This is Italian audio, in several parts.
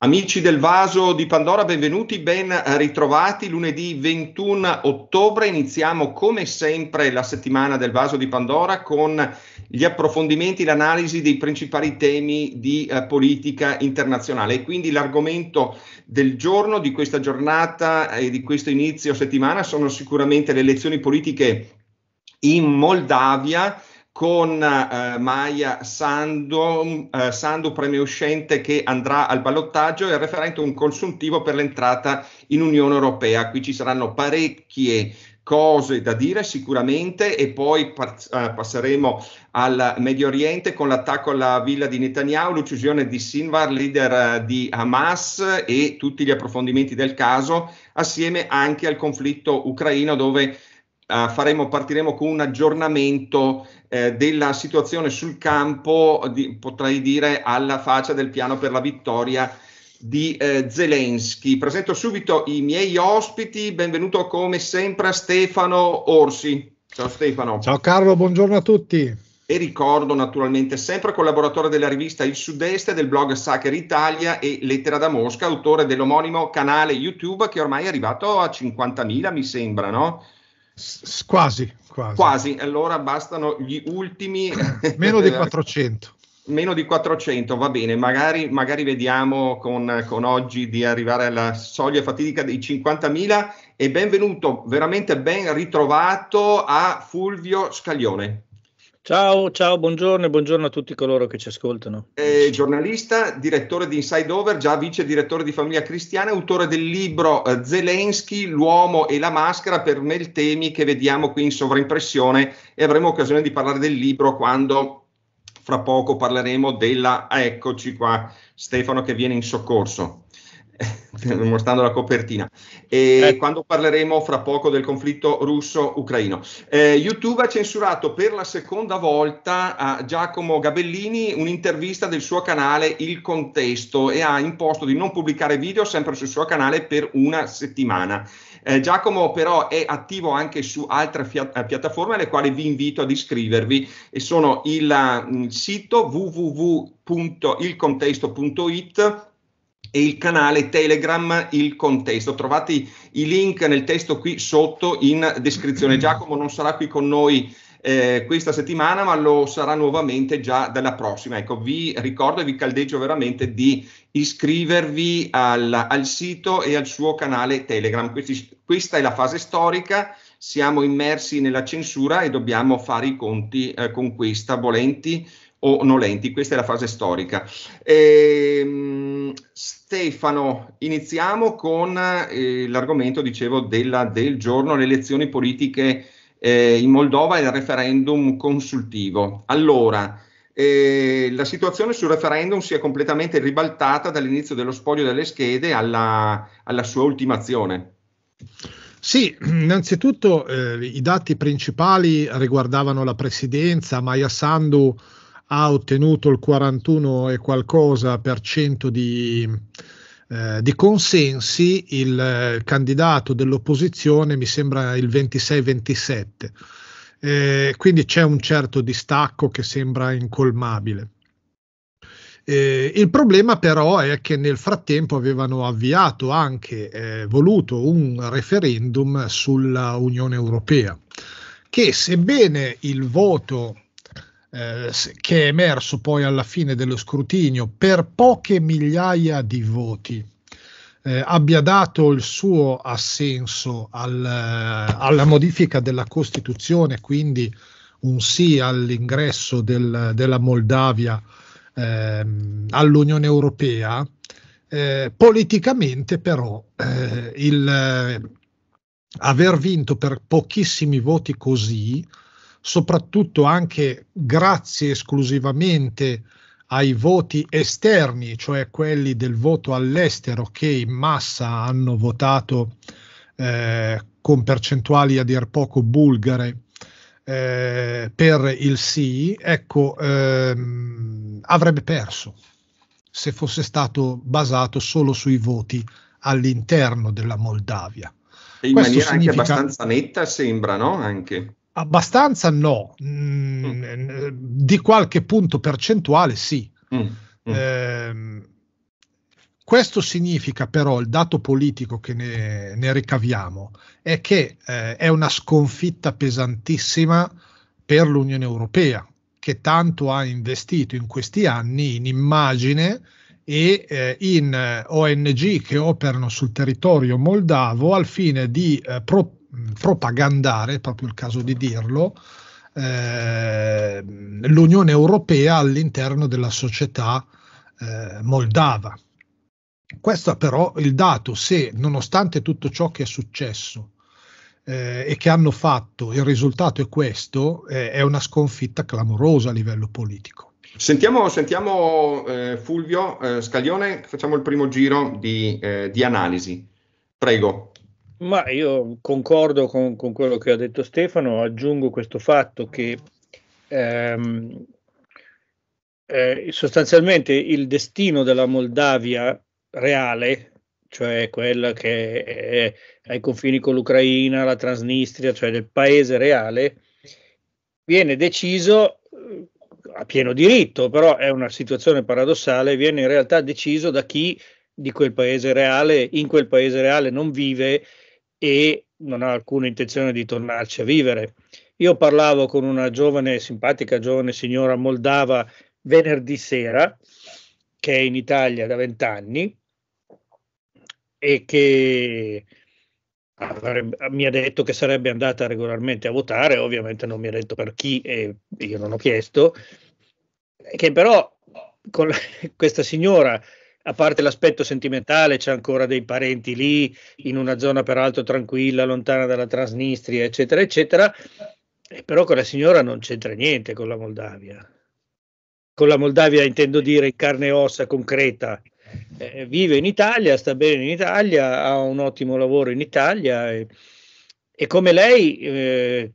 Amici del vaso di Pandora, benvenuti, ben ritrovati. Lunedì 21 ottobre iniziamo come sempre la settimana del vaso di Pandora con gli approfondimenti, l'analisi dei principali temi di eh, politica internazionale e quindi l'argomento del giorno, di questa giornata e eh, di questo inizio settimana sono sicuramente le elezioni politiche in Moldavia con eh, Maia Sandu, eh, Sandu, premio uscente che andrà al ballottaggio e il referendum consultivo per l'entrata in Unione Europea. Qui ci saranno parecchie cose da dire sicuramente e poi par- eh, passeremo al Medio Oriente con l'attacco alla villa di Netanyahu, l'uccisione di Sinvar, leader eh, di Hamas e tutti gli approfondimenti del caso, assieme anche al conflitto ucraino dove Uh, faremo, partiremo con un aggiornamento eh, della situazione sul campo, di, potrei dire alla faccia del piano per la vittoria di eh, Zelensky. Presento subito i miei ospiti, benvenuto come sempre a Stefano Orsi. Ciao Stefano. Ciao Carlo, buongiorno a tutti. E ricordo naturalmente sempre collaboratore della rivista Il Sud-Est, del blog Soccer Italia e Lettera da Mosca, autore dell'omonimo canale YouTube che ormai è arrivato a 50.000, mi sembra, no? S- quasi, quasi. Quasi, allora bastano gli ultimi... Meno di 400. Meno di 400, va bene, magari, magari vediamo con, con, oggi di arrivare alla soglia fatidica dei 50.000 e benvenuto, veramente ben ritrovato a Fulvio Scaglione. Ciao, ciao, buongiorno e buongiorno a tutti coloro che ci ascoltano. Eh, giornalista, direttore di Inside Over, già vice direttore di Famiglia Cristiana, autore del libro eh, Zelensky, l'uomo e la maschera per me il Temi che vediamo qui in sovraimpressione e avremo occasione di parlare del libro quando fra poco parleremo della... eccoci qua, Stefano che viene in soccorso mostrando la copertina, e eh. quando parleremo fra poco del conflitto russo-ucraino. Eh, YouTube ha censurato per la seconda volta a Giacomo Gabellini un'intervista del suo canale Il Contesto e ha imposto di non pubblicare video sempre sul suo canale per una settimana. Eh, Giacomo però è attivo anche su altre fiat- eh, piattaforme alle quali vi invito ad iscrivervi e sono il, mm, il sito www.ilcontesto.it e il canale Telegram Il Contesto. Trovate i link nel testo qui sotto in descrizione. Mm-hmm. Giacomo non sarà qui con noi eh, questa settimana, ma lo sarà nuovamente già dalla prossima. Ecco, vi ricordo e vi caldeggio veramente di iscrivervi al, al sito e al suo canale Telegram. Questi, questa è la fase storica. Siamo immersi nella censura e dobbiamo fare i conti eh, con questa, volenti o nolenti. Questa è la fase storica. Ehm, Stefano, iniziamo con eh, l'argomento, dicevo, della, del giorno, le elezioni politiche eh, in Moldova e il referendum consultivo. Allora, eh, la situazione sul referendum si è completamente ribaltata dall'inizio dello spoglio delle schede alla, alla sua ultimazione. Sì, innanzitutto eh, i dati principali riguardavano la presidenza, Maya Sandu ha ottenuto il 41 e qualcosa per cento di, eh, di consensi, il eh, candidato dell'opposizione mi sembra il 26-27. Eh, quindi c'è un certo distacco che sembra incolmabile. Eh, il problema però è che nel frattempo avevano avviato anche, eh, voluto un referendum sulla Unione Europea, che sebbene il voto eh, che è emerso poi alla fine dello scrutinio per poche migliaia di voti, eh, abbia dato il suo assenso al, eh, alla modifica della Costituzione, quindi un sì all'ingresso del, della Moldavia ehm, all'Unione Europea, eh, politicamente però eh, il, eh, aver vinto per pochissimi voti così soprattutto anche grazie esclusivamente ai voti esterni, cioè quelli del voto all'estero che in massa hanno votato eh, con percentuali a dir poco bulgare eh, per il sì, ecco, ehm, avrebbe perso se fosse stato basato solo sui voti all'interno della Moldavia. In Questo maniera anche abbastanza netta sembra, no? Anche. Abbastanza no, mm, mm. di qualche punto percentuale sì. Mm. Eh, questo significa però, il dato politico che ne, ne ricaviamo, è che eh, è una sconfitta pesantissima per l'Unione Europea, che tanto ha investito in questi anni in immagine e eh, in eh, ONG che operano sul territorio moldavo al fine di eh, pro- Mm, propagandare, è proprio il caso di dirlo, eh, l'Unione Europea all'interno della società eh, moldava. Questo però il dato, se nonostante tutto ciò che è successo eh, e che hanno fatto, il risultato è questo, eh, è una sconfitta clamorosa a livello politico. Sentiamo, sentiamo eh, Fulvio eh, Scaglione, facciamo il primo giro di, di analisi. Prego. Ma io concordo con, con quello che ha detto Stefano, aggiungo questo fatto che ehm, eh, sostanzialmente il destino della Moldavia reale, cioè quella che è ai confini con l'Ucraina, la Transnistria, cioè del paese reale, viene deciso eh, a pieno diritto, però è una situazione paradossale, viene in realtà deciso da chi di quel paese reale, in quel paese reale non vive e non ha alcuna intenzione di tornarci a vivere. Io parlavo con una giovane, simpatica giovane signora moldava venerdì sera, che è in Italia da vent'anni e che avrebbe, mi ha detto che sarebbe andata regolarmente a votare, ovviamente non mi ha detto per chi e io non ho chiesto, che però con la, questa signora a parte l'aspetto sentimentale, c'è ancora dei parenti lì, in una zona peraltro tranquilla, lontana dalla Transnistria, eccetera, eccetera. E eh, però quella signora non c'entra niente con la Moldavia. Con la Moldavia intendo dire carne e ossa concreta. Eh, eh, vive in Italia, sta bene in Italia, ha un ottimo lavoro in Italia e, eh, e come lei eh,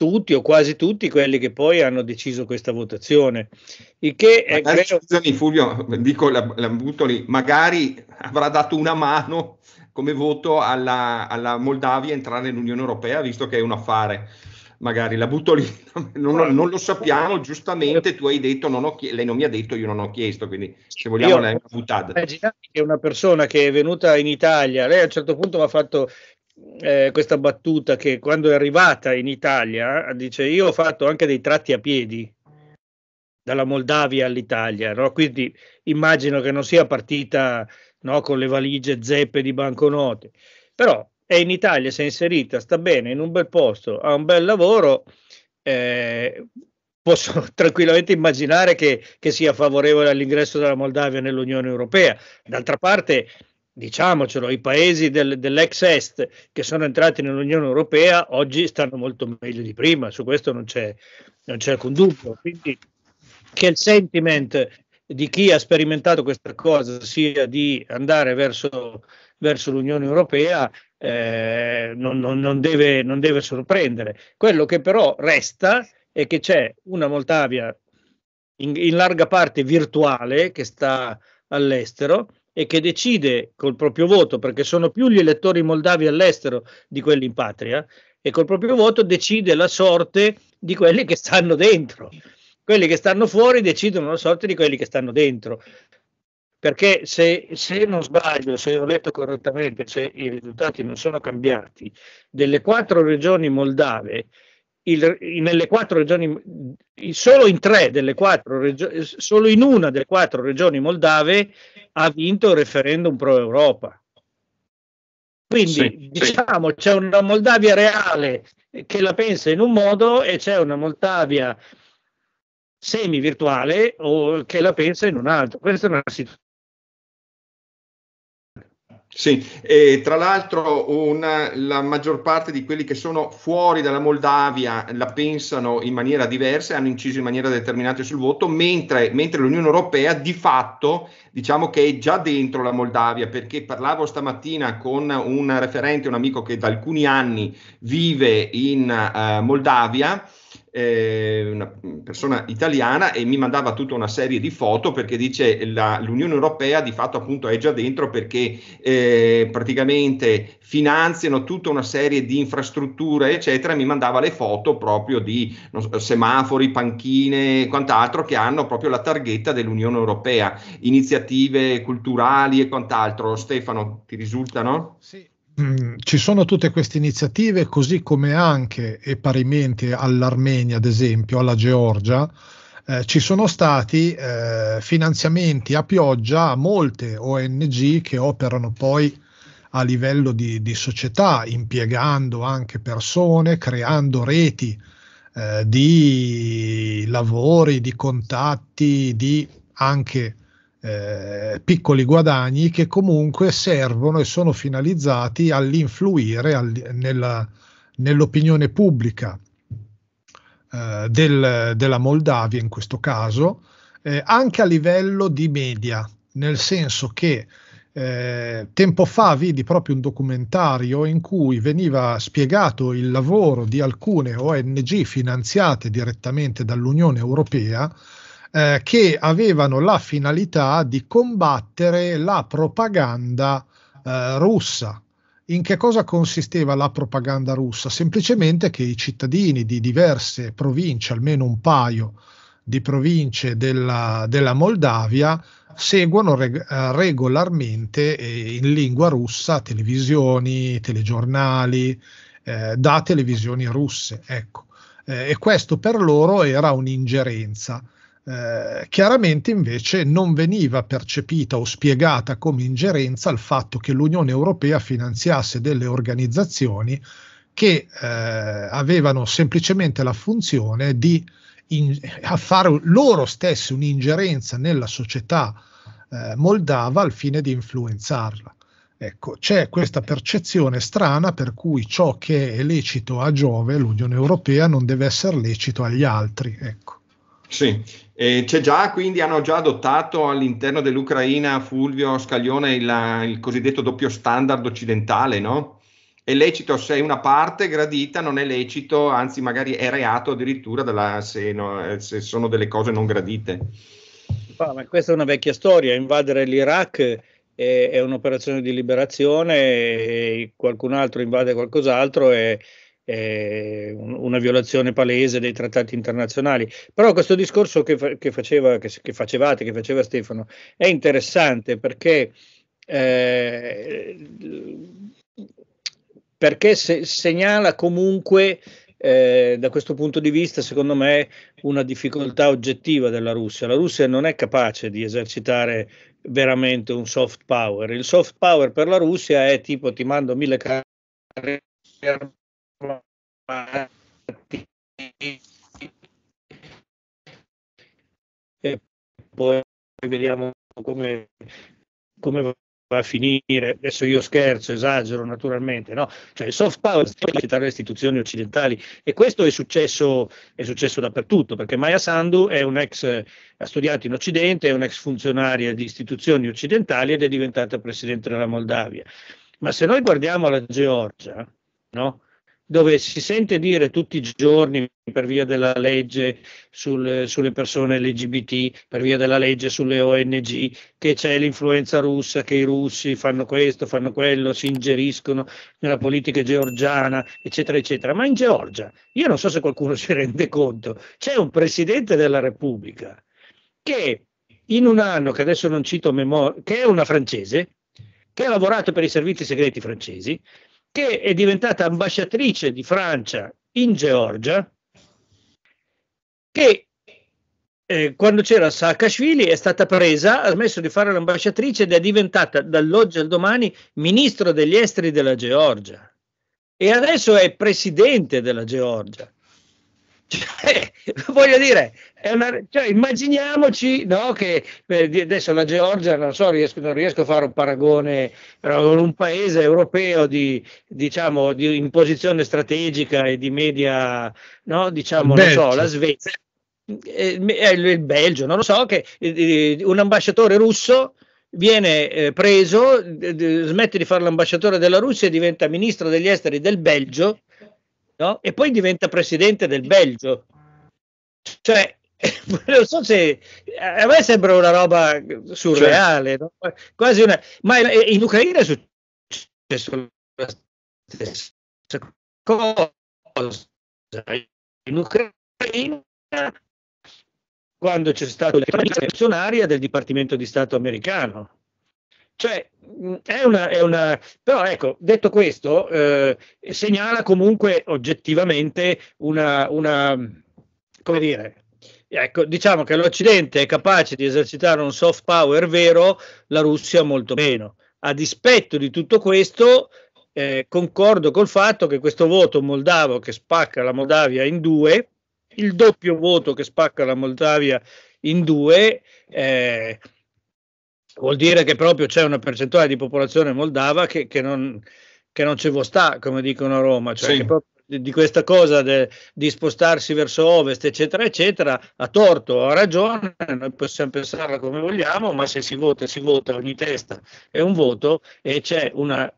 tutti o quasi tutti quelli che poi hanno deciso questa votazione. Il che è magari, credo... Scusami Fulvio, dico la, la magari avrà dato una mano come voto alla, alla Moldavia entrare nell'Unione Europea, visto che è un affare. Magari la butto lì, non, non lo sappiamo, giustamente tu hai detto, non ho chiesto, lei non mi ha detto, io non ho chiesto, quindi se vogliamo io, lei è una buttata. Immaginate che una persona che è venuta in Italia, lei a un certo punto mi ha fatto eh, questa battuta che quando è arrivata in Italia dice io ho fatto anche dei tratti a piedi dalla Moldavia all'Italia, no? quindi immagino che non sia partita no, con le valigie zeppe di banconote, però è in Italia, si è inserita, sta bene, in un bel posto, ha un bel lavoro, eh, posso tranquillamente immaginare che, che, sia favorevole all'ingresso della Moldavia nell'Unione Europea. D'altra parte diciamocelo, i paesi del, dell'ex est che sono entrati nell'Unione Europea oggi stanno molto meglio di prima, su questo non c'è, non c'è alcun dubbio. Quindi che il sentiment di chi ha sperimentato questa cosa sia di andare verso, verso l'Unione Europea eh, non, non, non, deve, non deve sorprendere. Quello che però resta è che c'è una Moldavia in, in larga parte virtuale che sta all'estero e che decide col proprio voto, perché sono più gli elettori moldavi all'estero di quelli in patria, e col proprio voto decide la sorte di quelli che stanno dentro. Quelli che stanno fuori decidono la sorte di quelli che stanno dentro. Perché se, se non sbaglio, se ho letto correttamente, se i risultati non sono cambiati, delle quattro regioni moldave, il, nelle quattro regioni, solo in tre delle quattro regioni, solo in una delle quattro regioni moldave ha vinto il referendum pro Europa. Quindi sì, diciamo sì. c'è una Moldavia reale che la pensa in un modo e c'è una Moldavia semi virtuale o che la pensa in un altro. Questa è una situazione sì, e tra l'altro una, la maggior parte di quelli che sono fuori dalla Moldavia la pensano in maniera diversa e hanno inciso in maniera determinata sul voto, mentre, mentre, l'Unione Europea di fatto diciamo che è già dentro la Moldavia, perché parlavo stamattina con un referente, un amico che da alcuni anni vive in uh, Moldavia eh, una persona italiana e mi mandava tutta una serie di foto perché dice la, l'Unione Europea di fatto appunto è già dentro perché eh, praticamente finanziano tutta una serie di infrastrutture eccetera mi mandava le foto proprio di so, semafori, panchine e quant'altro che hanno proprio la targhetta dell'Unione Europea, iniziative culturali e quant'altro. Stefano, ti risultano? Sì, Mm, ci sono tutte queste iniziative, così come anche e parimenti all'Armenia, ad esempio, alla Georgia, eh, ci sono stati eh, finanziamenti a pioggia a molte ONG che operano poi a livello di, di società, impiegando anche persone, creando reti eh, di lavori, di contatti, di anche eh, piccoli guadagni che comunque servono e sono finalizzati all'influire all, nella, nell'opinione pubblica eh, del, della Moldavia in questo caso, eh, anche a livello di media, nel senso che eh, tempo fa vidi proprio un documentario in cui veniva spiegato il lavoro di alcune ONG finanziate direttamente dall'Unione Europea eh, che avevano la finalità di combattere la propaganda eh, russa. In che cosa consisteva la propaganda russa? Semplicemente che i cittadini di diverse province, almeno un paio di province della, della Moldavia, seguono reg- eh, regolarmente eh, in lingua russa televisioni, telegiornali, eh, da televisioni russe. Ecco. Eh, e questo per loro era un'ingerenza. Eh, chiaramente invece non veniva percepita o spiegata come ingerenza il fatto che l'Unione Europea finanziasse delle organizzazioni che eh, avevano semplicemente la funzione di in, fare loro stessi un'ingerenza nella società eh, moldava al fine di influenzarla. Ecco, c'è questa percezione strana per cui ciò che è lecito a Giove, l'Unione Europea, non deve essere lecito agli altri. Ecco. Sì, eh, c'è già, quindi hanno già adottato all'interno dell'Ucraina Fulvio Scaglione il, il cosiddetto doppio standard occidentale, no? È lecito se una parte gradita, non è lecito, anzi magari è reato addirittura della, se, no, eh, se, sono delle cose non gradite. Ah, ma questa è una vecchia storia, invadere l'Iraq è, è un'operazione di liberazione, qualcun altro invade qualcos'altro e eh, una violazione palese dei trattati internazionali. Però questo discorso che, fa, che, faceva, che, che facevate, che faceva Stefano, è interessante perché, eh, perché se, segnala comunque eh, da questo punto di vista, secondo me, una difficoltà oggettiva della Russia. La Russia non è capace di esercitare veramente un soft power. Il soft power per la Russia è tipo ti mando mille carri e poi vediamo come, come va a finire. Adesso io scherzo, esagero naturalmente, no? Cioè il soft power sta le istituzioni occidentali e questo è successo, è successo dappertutto, perché Maya Sandu è un ex, ha studiato in Occidente, è un ex funzionaria di istituzioni occidentali ed è diventata presidente della Moldavia. Ma se noi guardiamo alla Georgia, no? dove si sente dire tutti i giorni per via della legge sul, sulle persone LGBT, per via della legge sulle ONG, che c'è l'influenza russa, che i russi fanno questo, fanno quello, si ingeriscono nella politica georgiana, eccetera, eccetera. Ma in Georgia, io non so se qualcuno si rende conto, c'è un presidente della Repubblica che in un anno, che adesso non cito memoria, che è una francese, che ha lavorato per i servizi segreti francesi, che è diventata ambasciatrice di Francia in Georgia, che eh, quando c'era Saakashvili è stata presa, ha smesso di fare l'ambasciatrice ed è diventata dall'oggi al domani ministro degli esteri della Georgia e adesso è presidente della Georgia. Cioè, voglio dire, una, cioè, immaginiamoci no, che eh, adesso la Georgia, non so, riesco, non riesco a fare un paragone con un paese europeo di, diciamo, di, in posizione strategica e di media, no, diciamo, non so, la Svezia, eh, eh, il Belgio, non lo so, che eh, un ambasciatore russo viene eh, preso, smette di fare l'ambasciatore della Russia e diventa ministro degli esteri del Belgio no? e poi diventa presidente del Belgio. Cioè, non so se a me sembra una roba surreale, certo. no? quasi una. Ma in Ucraina è successo la stessa cosa. In Ucraina, quando c'è stata la funzionaria del Dipartimento di Stato americano, cioè, mm, è una, è una, Però ecco, detto questo, eh, segnala comunque oggettivamente una, una come dire, Ecco, diciamo che l'Occidente è capace di esercitare un soft power vero, la Russia molto meno. A dispetto di tutto questo, eh, concordo col fatto che questo voto moldavo che spacca la Moldavia in due, il doppio voto che spacca la Moldavia in due, eh, vuol dire che proprio c'è una percentuale di popolazione moldava che, che non, che non ce sta, come dicono a Roma, cioè sì. di, di, questa cosa de, di spostarsi verso ovest, eccetera, eccetera, ha torto ha ragione, noi possiamo pensarla come vogliamo, ma se si vota, si vota, ogni testa è un voto e c'è una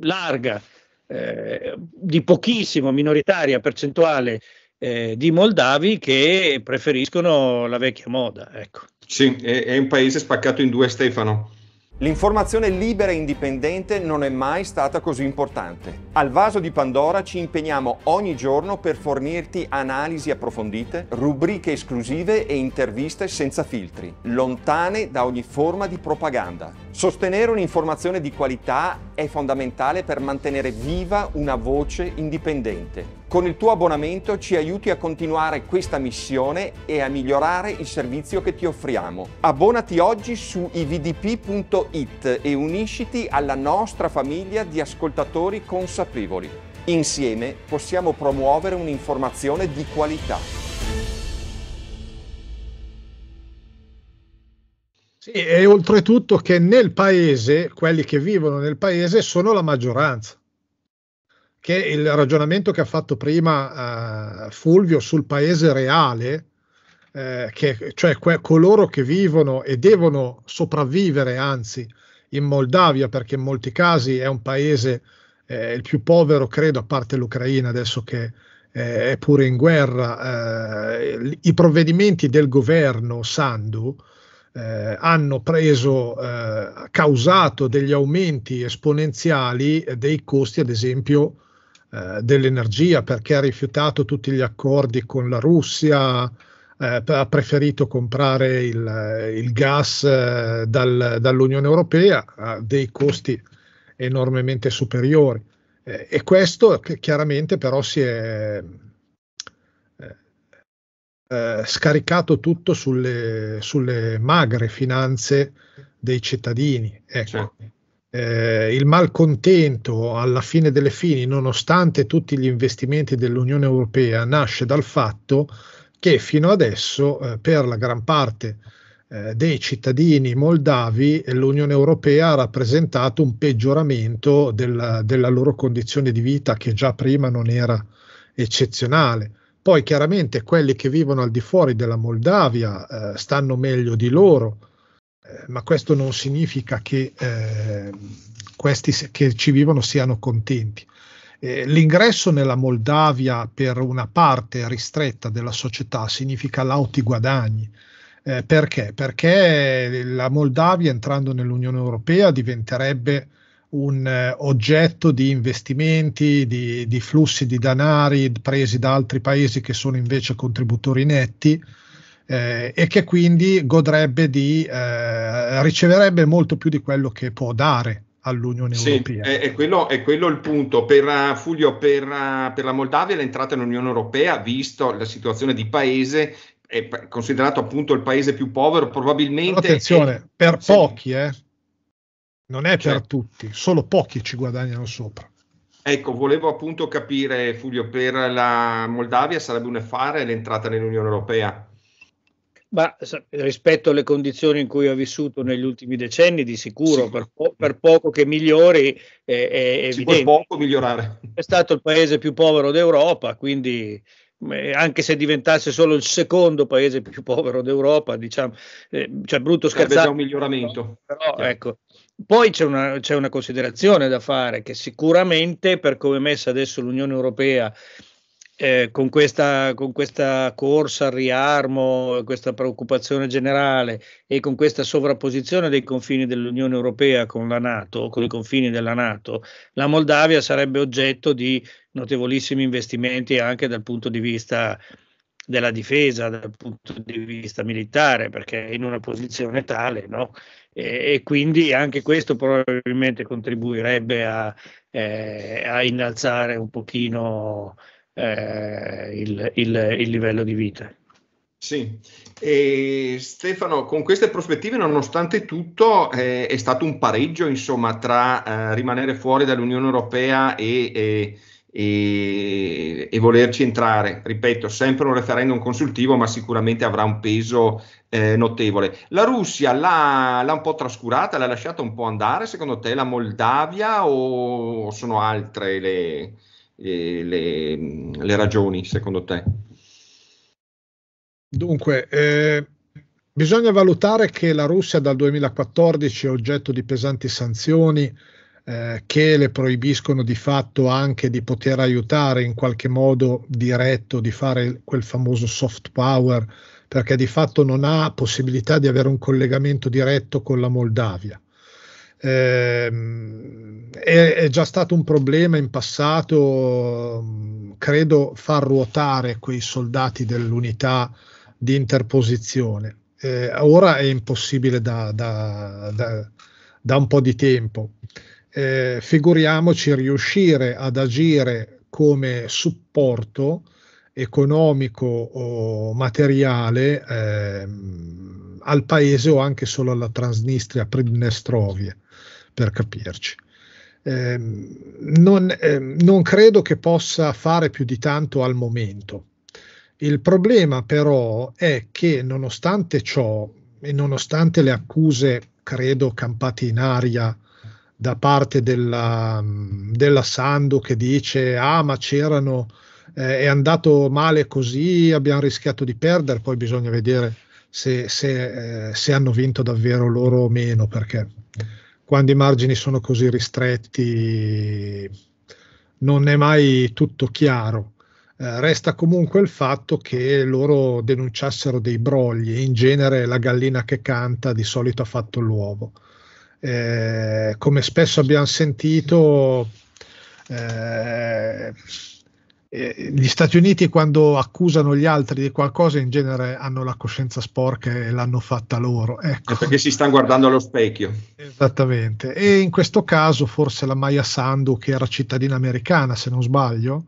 larga, eh, di pochissimo minoritaria percentuale eh, di moldavi che preferiscono la vecchia moda. Ecco. Sì, è, è un paese spaccato in due, Stefano. L'informazione libera e indipendente non è mai stata così importante. Al Vaso di Pandora ci impegniamo ogni giorno per fornirti analisi approfondite, rubriche esclusive e interviste senza filtri, lontane da ogni forma di propaganda. Sostenere un'informazione di qualità è fondamentale per mantenere viva una voce indipendente. Con il tuo abbonamento ci aiuti a continuare questa missione e a migliorare il servizio che ti offriamo. Abbonati oggi su ivdp.it e unisciti alla nostra famiglia di ascoltatori consapevoli. Insieme possiamo promuovere un'informazione di qualità. Sì, e oltretutto che nel paese, quelli che vivono nel paese sono la maggioranza. Che il ragionamento che ha fatto prima eh, Fulvio sul paese reale, eh, che, cioè que- coloro che vivono e devono sopravvivere, anzi, in Moldavia, perché in molti casi è un paese eh, il più povero, credo, a parte l'Ucraina, adesso che eh, è pure in guerra, eh, i provvedimenti del governo Sandu eh, hanno preso, eh, causato degli aumenti esponenziali dei costi, ad esempio, eh, dell'energia, perché ha rifiutato tutti gli accordi con la Russia, eh, ha preferito comprare il, il gas eh, dal, dall'Unione Europea a dei costi enormemente superiori. Eh, e questo chiaramente però si è, eh, scaricato tutto sulle, sulle, magre finanze dei cittadini. Ecco. Certo. Eh, il malcontento alla fine delle fini, nonostante tutti gli investimenti dell'Unione Europea, nasce dal fatto che fino adesso eh, per la gran parte eh, dei cittadini moldavi l'Unione Europea ha rappresentato un peggioramento della, della, loro condizione di vita che già prima non era eccezionale. Poi chiaramente quelli che vivono al di fuori della Moldavia eh, stanno meglio di loro, eh, ma questo non significa che eh, questi che ci vivono siano contenti. Eh, l'ingresso nella Moldavia per una parte ristretta della società significa lauti guadagni. Eh, perché? Perché la Moldavia entrando nell'Unione Europea diventerebbe un eh, oggetto di investimenti, di, di, flussi di danari presi da altri paesi che sono invece contributori netti eh, e che quindi godrebbe di, eh, riceverebbe molto più di quello che può dare all'Unione sì, Europea. È, è, quello, è quello il punto. Per, uh, Fulvio, per, uh, per la Moldavia l'entrata nell'Unione Europea, visto la situazione di paese, è considerato appunto il paese più povero, probabilmente... Attenzione, è, per sì. pochi, eh, non è cioè. per tutti, solo pochi ci guadagnano sopra. Ecco, volevo appunto capire, Fulvio, per la Moldavia sarebbe un affare l'entrata nell'Unione Europea? Ma rispetto alle condizioni in cui ho vissuto negli ultimi decenni, di sicuro, sì. per, po- per, poco che migliori, è, è evidente. può poco migliorare. È stato il paese più povero d'Europa, quindi eh, anche se diventasse solo il secondo paese più povero d'Europa, diciamo, eh, cioè brutto scherzato. Sarebbe già un miglioramento. Però, però ecco, poi c'è una, c'è una considerazione da fare che sicuramente per come è messa adesso l'Unione Europea eh, con, questa, con, questa, corsa al riarmo, questa preoccupazione generale e con questa sovrapposizione dei confini dell'Unione Europea con la Nato, con i confini della Nato, la Moldavia sarebbe oggetto di notevolissimi investimenti anche dal punto di vista della difesa, dal punto di vista militare, perché è in una posizione tale no? e, e quindi anche questo probabilmente contribuirebbe a, eh, a innalzare un pochino eh, il, il, il livello di vita. Sì, e Stefano, con queste prospettive, nonostante tutto, eh, è stato un pareggio insomma, tra eh, rimanere fuori dall'Unione Europea e, e e, e, volerci entrare. Ripeto, sempre un referendum consultivo, ma sicuramente avrà un peso eh, notevole. La Russia l'ha, l'ha, un po' trascurata, l'ha lasciata un po' andare, secondo te la Moldavia o sono altre le, le, le ragioni, secondo te? Dunque, eh, bisogna valutare che la Russia dal 2014 è oggetto di pesanti sanzioni eh, che le proibiscono di fatto anche di poter aiutare in qualche modo diretto di fare quel famoso soft power, perché di fatto non ha possibilità di avere un collegamento diretto con la Moldavia. Eh, è, è, già stato un problema in passato, credo, far ruotare quei soldati dell'unità di interposizione. Eh, ora è impossibile da, da, da, da un po' di tempo eh, figuriamoci riuscire ad agire come supporto economico o materiale eh, al paese o anche solo alla Transnistria, Pridnestrovie, per capirci. Eh, non, eh, non credo che possa fare più di tanto al momento. Il problema però è che nonostante ciò e nonostante le accuse, credo, campate in aria da parte della, della Sandu che dice ah ma c'erano, eh, è andato male così, abbiamo rischiato di perdere, poi bisogna vedere se, se, eh, se hanno vinto davvero loro o meno, perché quando i margini sono così ristretti non è mai tutto chiaro. Eh, resta comunque il fatto che loro denunciassero dei brogli, in genere la gallina che canta di solito ha fatto l'uovo. Eh, come spesso abbiamo sentito, eh, eh, gli Stati Uniti quando accusano gli altri di qualcosa in genere hanno la coscienza sporca e l'hanno fatta loro. Ecco. perché si stanno guardando allo specchio. Esattamente. E in questo caso forse la Maya Sandu, che era cittadina americana, se non sbaglio,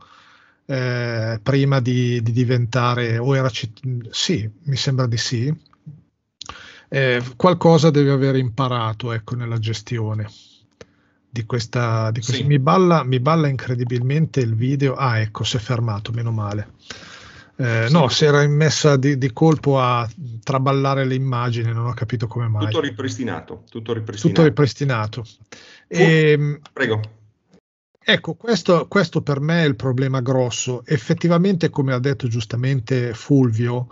eh, prima di, di, diventare, o era sì, mi sembra di sì, eh, qualcosa deve aver imparato ecco, nella gestione di questa... Di questa sì. mi, balla, mi, balla, incredibilmente il video. Ah, ecco, si è fermato, meno male. Eh, sì. No, si era immessa di, di, colpo a traballare le immagini, non ho capito come mai. Tutto ripristinato. Tutto ripristinato. Tutto ripristinato. E, ehm, prego. Ecco, questo, questo, per me è il problema grosso. Effettivamente, come ha detto giustamente Fulvio,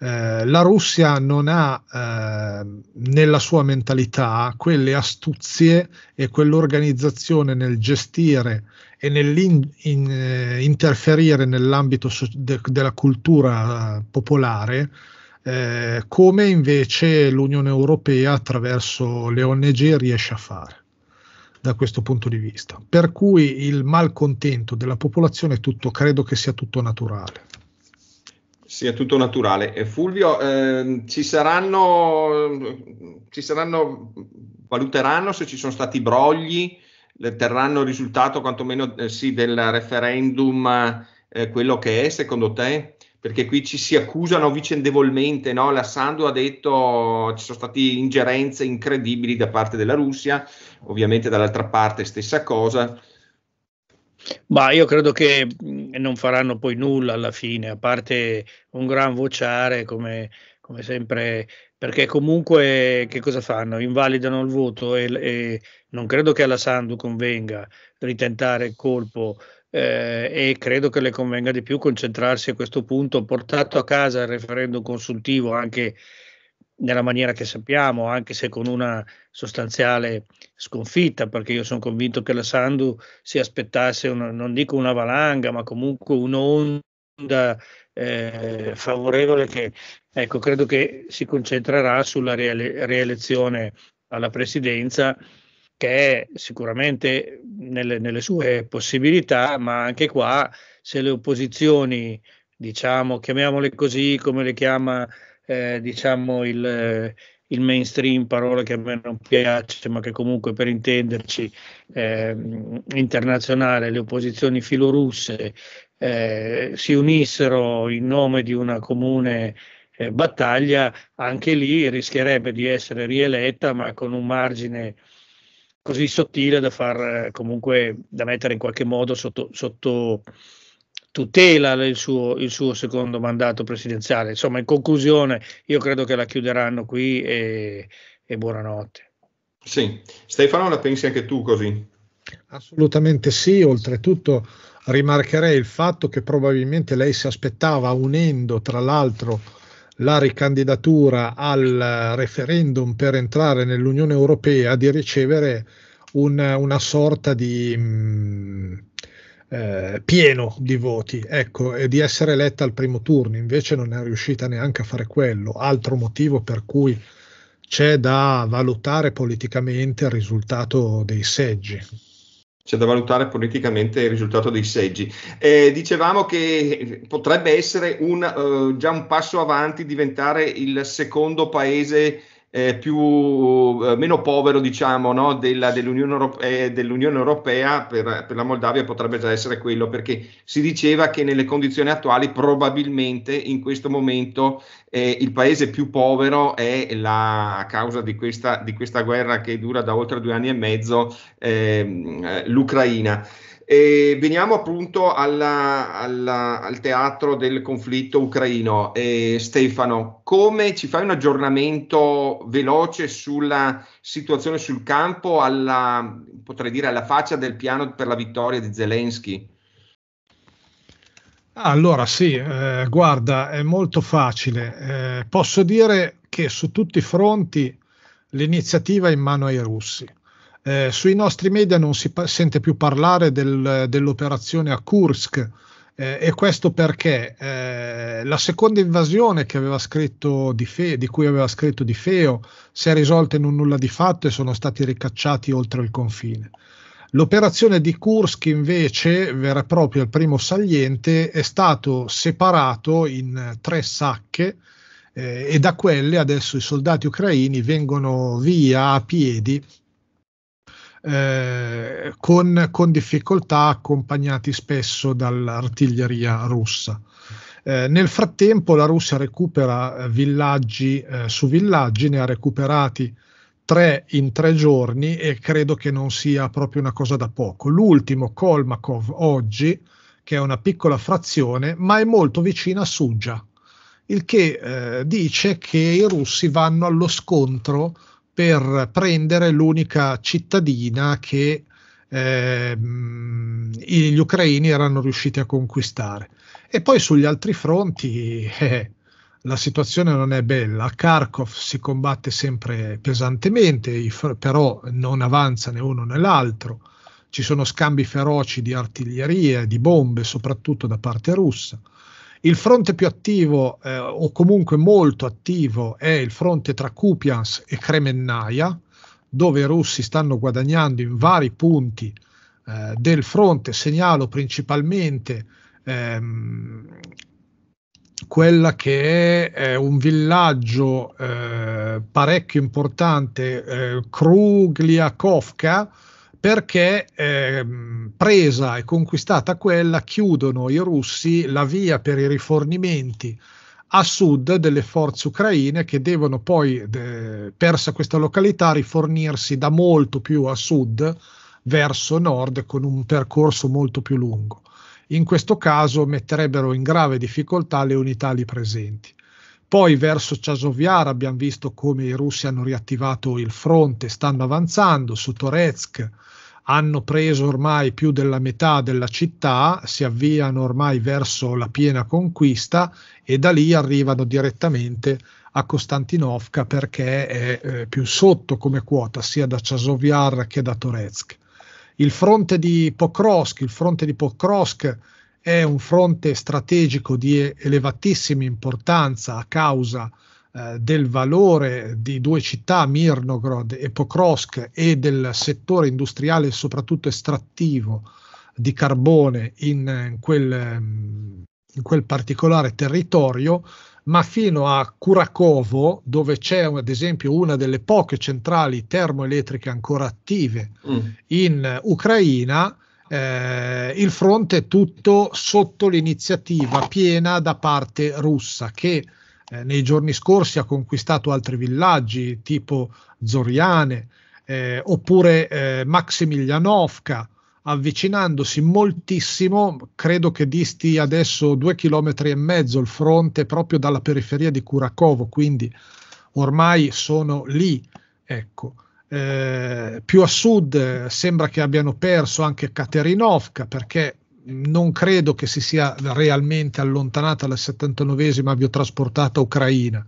eh, la Russia non ha eh, nella sua mentalità quelle astuzie e quell'organizzazione nel gestire e nell'interferire in, eh, nell'ambito so- de- della cultura popolare eh, come invece l'Unione Europea attraverso le ONG riesce a fare da questo punto di vista. Per cui il malcontento della popolazione tutto, credo che sia tutto naturale. Sì, è tutto naturale. E Fulvio, eh, ci, saranno, ci saranno, valuteranno se ci sono stati brogli, terranno il risultato quantomeno eh, sì, del referendum eh, quello che è secondo te? Perché qui ci si accusano vicendevolmente, no? la Sandu ha detto ci sono state ingerenze incredibili da parte della Russia, ovviamente dall'altra parte stessa cosa ma io credo che mhmm, non faranno poi nulla alla fine, a parte un gran vociare come, come sempre, perché comunque che cosa fanno? Invalidano il voto e, e non credo che alla Sandu convenga ritentare il colpo. Eh, e credo che le convenga di più concentrarsi a questo punto, portato a casa il referendum consultivo anche nella maniera che sappiamo, anche se con una sostanziale sconfitta, perché io sono convinto che la Sandu si aspettasse, una, non dico una valanga, ma comunque un'onda eh, favorevole che ecco, credo che si concentrerà sulla rielezione alla presidenza che è sicuramente nelle, nelle sue possibilità, ma anche qua se le opposizioni, diciamo, chiamiamole così come le chiama eh, diciamo il, eh, il, mainstream, parola che a me non piace, ma che comunque per intenderci eh, internazionale, le opposizioni filorusse eh, si unissero in nome di una comune eh, battaglia, anche lì rischierebbe di essere rieletta, ma con un margine così sottile da far eh, comunque da mettere in qualche modo sotto, sotto tutela il suo, il suo, secondo mandato presidenziale. Insomma, in conclusione, io credo che la chiuderanno qui e, e buonanotte. Sì, Stefano, la pensi anche tu così? Assolutamente sì, oltretutto rimarcherei il fatto che probabilmente lei si aspettava, unendo tra l'altro la ricandidatura al referendum per entrare nell'Unione Europea, di ricevere un, una sorta di... Mh, mm, eh, pieno di voti ecco, e di essere eletta al primo turno, invece non è riuscita neanche a fare quello, altro motivo per cui c'è da valutare politicamente il risultato dei seggi c'è da valutare politicamente il risultato dei seggi. Eh, dicevamo che potrebbe essere un, eh, già un passo avanti diventare il secondo paese eh, più, eh, meno povero diciamo, no, della, dell'Unione, Europea, eh, dell'Unione Europea per, per, la Moldavia potrebbe già essere quello, perché si diceva che nelle condizioni attuali probabilmente in questo momento eh, il paese più povero è la, a causa di questa, di questa guerra che dura da oltre due anni e mezzo ehm, eh, l'Ucraina. E veniamo appunto alla, alla, al teatro del conflitto ucraino. E Stefano, come ci fai un aggiornamento veloce sulla situazione sul campo, alla, potrei dire alla faccia del piano per la vittoria di Zelensky? Allora sì, eh, guarda, è molto facile. Eh, posso dire che su tutti i fronti l'iniziativa è in mano ai russi. Eh, sui nostri media non si pa- sente più parlare del, dell'operazione a Kursk eh, e questo perché eh, la seconda invasione di, Fe, di, cui aveva scritto Di Feo si è risolta in un nulla di fatto e sono stati ricacciati oltre il confine. L'operazione di Kursk invece, vera e propria, il primo saliente, è stato separato in tre sacche eh, e da quelle adesso i soldati ucraini vengono via a piedi eh, con, con, difficoltà accompagnati spesso dall'artiglieria russa. Eh, nel frattempo la Russia recupera eh, villaggi eh, su villaggi, ne ha recuperati tre in tre giorni e credo che non sia proprio una cosa da poco. L'ultimo, Kolmakov, oggi, che è una piccola frazione, ma è molto vicina a Sugia, il che eh, dice che i russi vanno allo scontro per prendere l'unica cittadina che eh, gli ucraini erano riusciti a conquistare. E poi sugli altri fronti eh, la situazione non è bella. A Kharkov si combatte sempre pesantemente, però non avanza né uno né l'altro. Ci sono scambi feroci di artiglieria, e di bombe, soprattutto da parte russa. Il fronte più attivo eh, o comunque molto attivo è il fronte tra Kupians e Kremennaia, dove i russi stanno guadagnando in vari punti eh, del fronte. Segnalo principalmente ehm, quella che è, è eh, un villaggio eh, parecchio importante, eh, Krugliakovka, perché eh, presa e conquistata quella chiudono i russi la via per i rifornimenti a sud delle forze ucraine che devono poi, eh, persa questa località, rifornirsi da molto più a sud verso nord con un percorso molto più lungo. In questo caso metterebbero in grave difficoltà le unità lì presenti. Poi verso Chasoviar abbiamo visto come i russi hanno riattivato il fronte, stanno avanzando su Toretsk hanno preso ormai più della metà della città, si avviano ormai verso la piena conquista e da lì arrivano direttamente a Costantinovka perché è eh, più sotto come quota sia da Chasoviar che da Torezk. Il fronte di Pokrovsk, il fronte di Pokrovsk è un fronte strategico di elevatissima importanza a causa di eh, del valore di due città, Mirnogrod e Pokrovsk, e del settore industriale, soprattutto estrattivo, di carbone in, in, quel, in quel particolare territorio, ma fino a Curacovo, dove c'è ad esempio una delle poche centrali termoelettriche ancora attive mm. in Ucraina, eh, il fronte è tutto sotto l'iniziativa piena da parte russa che eh, nei giorni scorsi ha conquistato altri villaggi tipo Zoriane eh, oppure eh, Maximilianovka, avvicinandosi moltissimo, credo che disti adesso due chilometri e mezzo il fronte proprio dalla periferia di Curacovo, quindi ormai sono lì. Ecco. Eh, più a sud eh, sembra che abbiano perso anche Katerinovka perché non credo che si sia realmente allontanata la 79esima biotrasportata ucraina,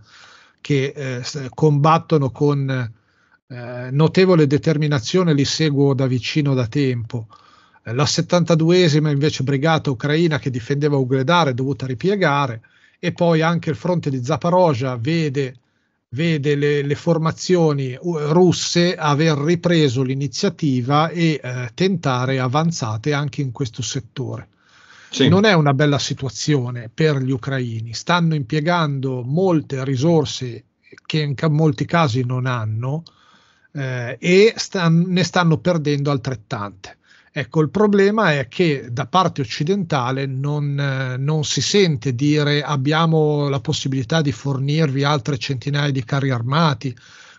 che eh, combattono con eh, notevole determinazione, li seguo da vicino da tempo. Eh, la 72esima invece brigata ucraina che difendeva Ugledare è dovuta ripiegare e poi anche il fronte di Zaporozhia vede vede le, le, formazioni eh, russe aver ripreso l'iniziativa e eh, tentare avanzate anche in questo settore. Sì. Non è una bella situazione per gli ucraini, stanno impiegando molte risorse che in ca- molti casi non hanno eh, e sta- ne stanno perdendo altrettante. Ecco, il problema è che da parte occidentale non, eh, non, si sente dire abbiamo la possibilità di fornirvi altre centinaia di carri armati,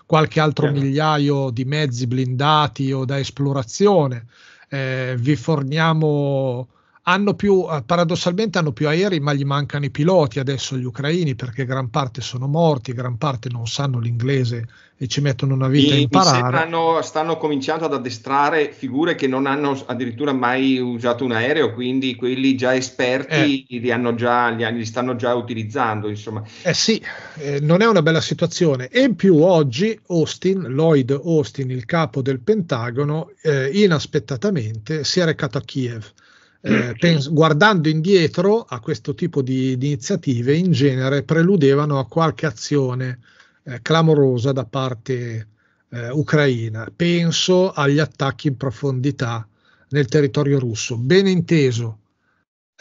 qualche altro yeah. migliaio di mezzi blindati o da esplorazione, eh, vi forniamo hanno più, eh, paradossalmente hanno più aerei, ma gli mancano i piloti adesso gli ucraini perché gran parte sono morti, gran parte non sanno l'inglese e ci mettono una vita e, a imparare. Stanno, stanno cominciando ad addestrare figure che non hanno addirittura mai usato un aereo, quindi quelli già esperti eh, li, hanno già, li, li, stanno già utilizzando. Insomma. Eh sì, eh, non è una bella situazione. E in più oggi Austin, Lloyd Austin, il capo del Pentagono, eh, inaspettatamente si è recato a Kiev eh, penso, guardando indietro a questo tipo di, di, iniziative, in genere preludevano a qualche azione eh, clamorosa da parte eh, ucraina. Penso agli attacchi in profondità nel territorio russo. Ben inteso,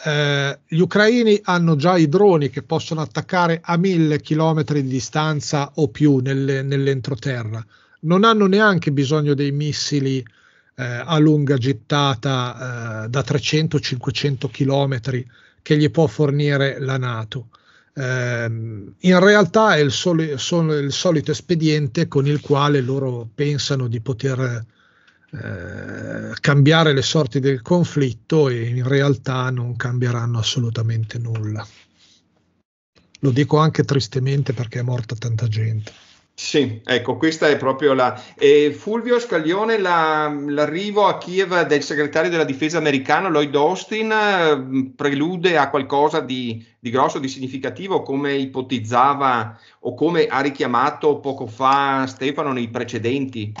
eh, gli ucraini hanno già i droni che possono attaccare a mille chilometri di distanza o più nel, nell'entroterra. Non hanno neanche bisogno dei missili eh, a lunga gittata eh, da 300-500 km che gli può fornire la Nato. Eh, in realtà è il, soli, sono il solito espediente con il quale loro pensano di poter eh, cambiare le sorti del conflitto e in realtà non cambieranno assolutamente nulla. Lo dico anche tristemente perché è morta tanta gente. Sì, ecco, questa è proprio la... Eh, Fulvio Scaglione, la, l'arrivo a Kiev del segretario della difesa americano Lloyd Austin eh, prelude a qualcosa di, di, grosso, di significativo, come ipotizzava o come ha richiamato poco fa Stefano nei precedenti?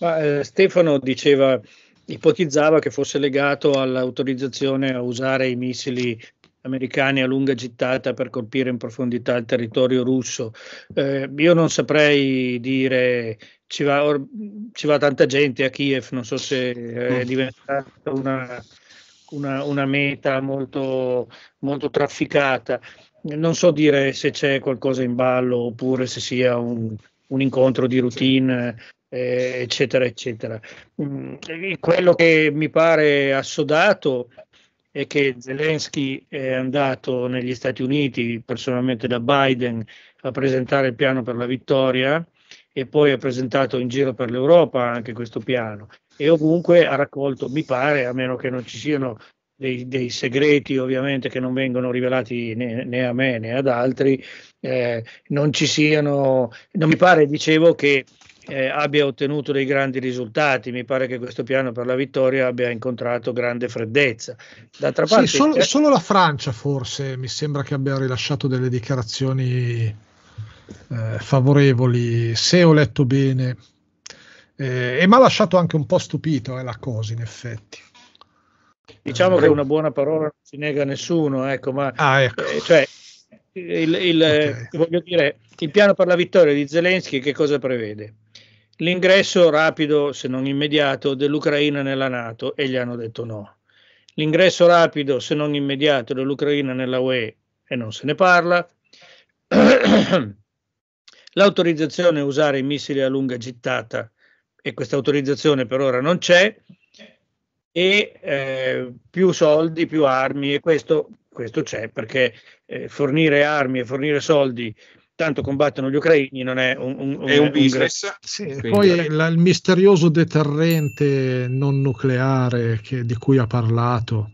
Ma, eh, Stefano diceva, ipotizzava che fosse legato all'autorizzazione a usare i missili americani a lunga gittata per colpire in profondità il territorio russo. Eh, io non saprei dire ci va, or, ci va, tanta gente a Kiev, non so se eh, è mm. diventata una, una, una meta molto, molto trafficata. Non so dire se c'è qualcosa in ballo oppure se sia un, un incontro di routine eh, eccetera, eccetera. Mm, quello che mi pare assodato è che Zelensky è andato negli Stati Uniti personalmente da Biden a presentare il piano per la vittoria e poi ha presentato in giro per l'Europa anche questo piano e ovunque ha raccolto, mi pare, a meno che non ci siano dei, dei segreti ovviamente che non vengono rivelati né, né a me né ad altri, eh, non ci siano, non mi pare, dicevo, che eh, abbia ottenuto dei grandi risultati. Mi pare che questo piano per la vittoria abbia incontrato grande freddezza. D'altra parte, sì, solo, eh, solo, la Francia, forse, mi sembra che abbia rilasciato delle dichiarazioni eh, favorevoli, se ho letto bene. Eh, e mi ha lasciato anche un po' stupito eh, la cosa, in effetti. Diciamo eh, che una buona parola non si nega a nessuno, ecco, ma ah, ecco. Eh, cioè, il, il, okay. dire, il piano per la vittoria di Zelensky che cosa prevede? l'ingresso rapido, se non immediato, dell'Ucraina nella Nato e gli hanno detto no. L'ingresso rapido, se non immediato, dell'Ucraina nella UE e non se ne parla. L'autorizzazione a usare i missili a lunga gittata e questa autorizzazione per ora non c'è e eh, più soldi, più armi e questo, questo c'è perché eh, fornire armi e fornire soldi tanto combattono gli ucraini, non è un, un, un, è un business. Gra- sì, poi la, il misterioso deterrente non nucleare che, di cui ha parlato,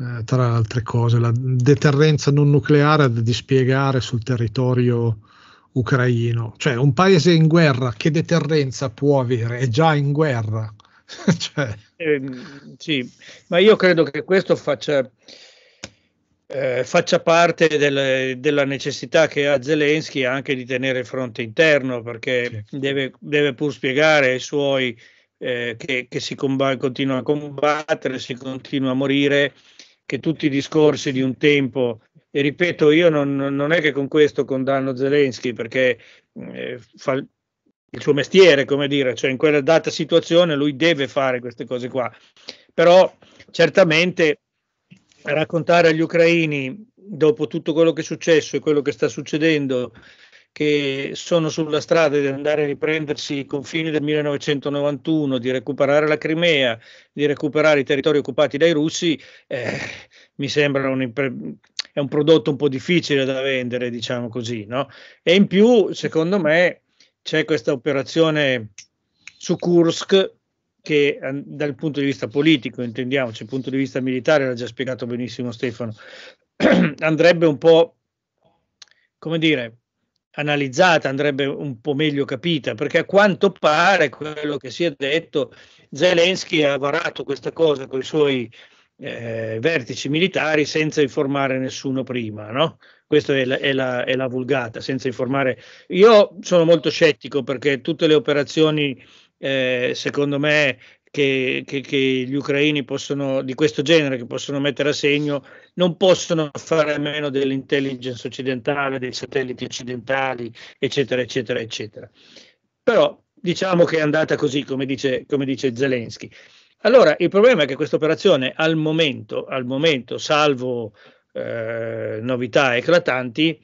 eh, tra altre cose, la deterrenza non nucleare da dispiegare sul territorio ucraino, cioè un paese in guerra che deterrenza può avere? È già in guerra. cioè. eh, sì, ma io credo che questo faccia eh, faccia parte del, della necessità che ha Zelensky anche di tenere il fronte interno, perché sì. deve, deve, pur spiegare ai suoi eh, che, che, si comb- continua a combattere, si continua a morire, che tutti i discorsi di un tempo, e ripeto, io non, non è che con questo condanno Zelensky, perché eh, fa il suo mestiere, come dire, cioè in quella data situazione lui deve fare queste cose qua, però certamente raccontare agli ucraini, dopo tutto quello che è successo e quello che sta succedendo, che sono sulla strada di andare a riprendersi i confini del 1991, di recuperare la Crimea, di recuperare i territori occupati dai russi, eh, mi sembra un, è un prodotto un po' difficile da vendere, diciamo così. No? E in più, secondo me, c'è questa operazione su Kursk che ehm, dal punto di vista politico, intendiamoci, dal punto di vista militare, l'ha già spiegato benissimo Stefano, andrebbe un po', come dire, analizzata, andrebbe un po' meglio capita, perché a quanto pare quello che si è detto, Zelensky ha varato questa cosa con i suoi eh, vertici militari senza informare nessuno prima, no? Questa è la, è, la, è la vulgata, senza informare. Io sono molto scettico perché tutte le operazioni eh, secondo me che, che, che, gli ucraini possono, di questo genere che possono mettere a segno non possono fare a meno dell'intelligence occidentale, dei satelliti occidentali, eccetera, eccetera, eccetera. Però diciamo che è andata così, come dice, come dice Zelensky. Allora, il problema è che questa operazione al momento, al momento salvo eh, novità eclatanti,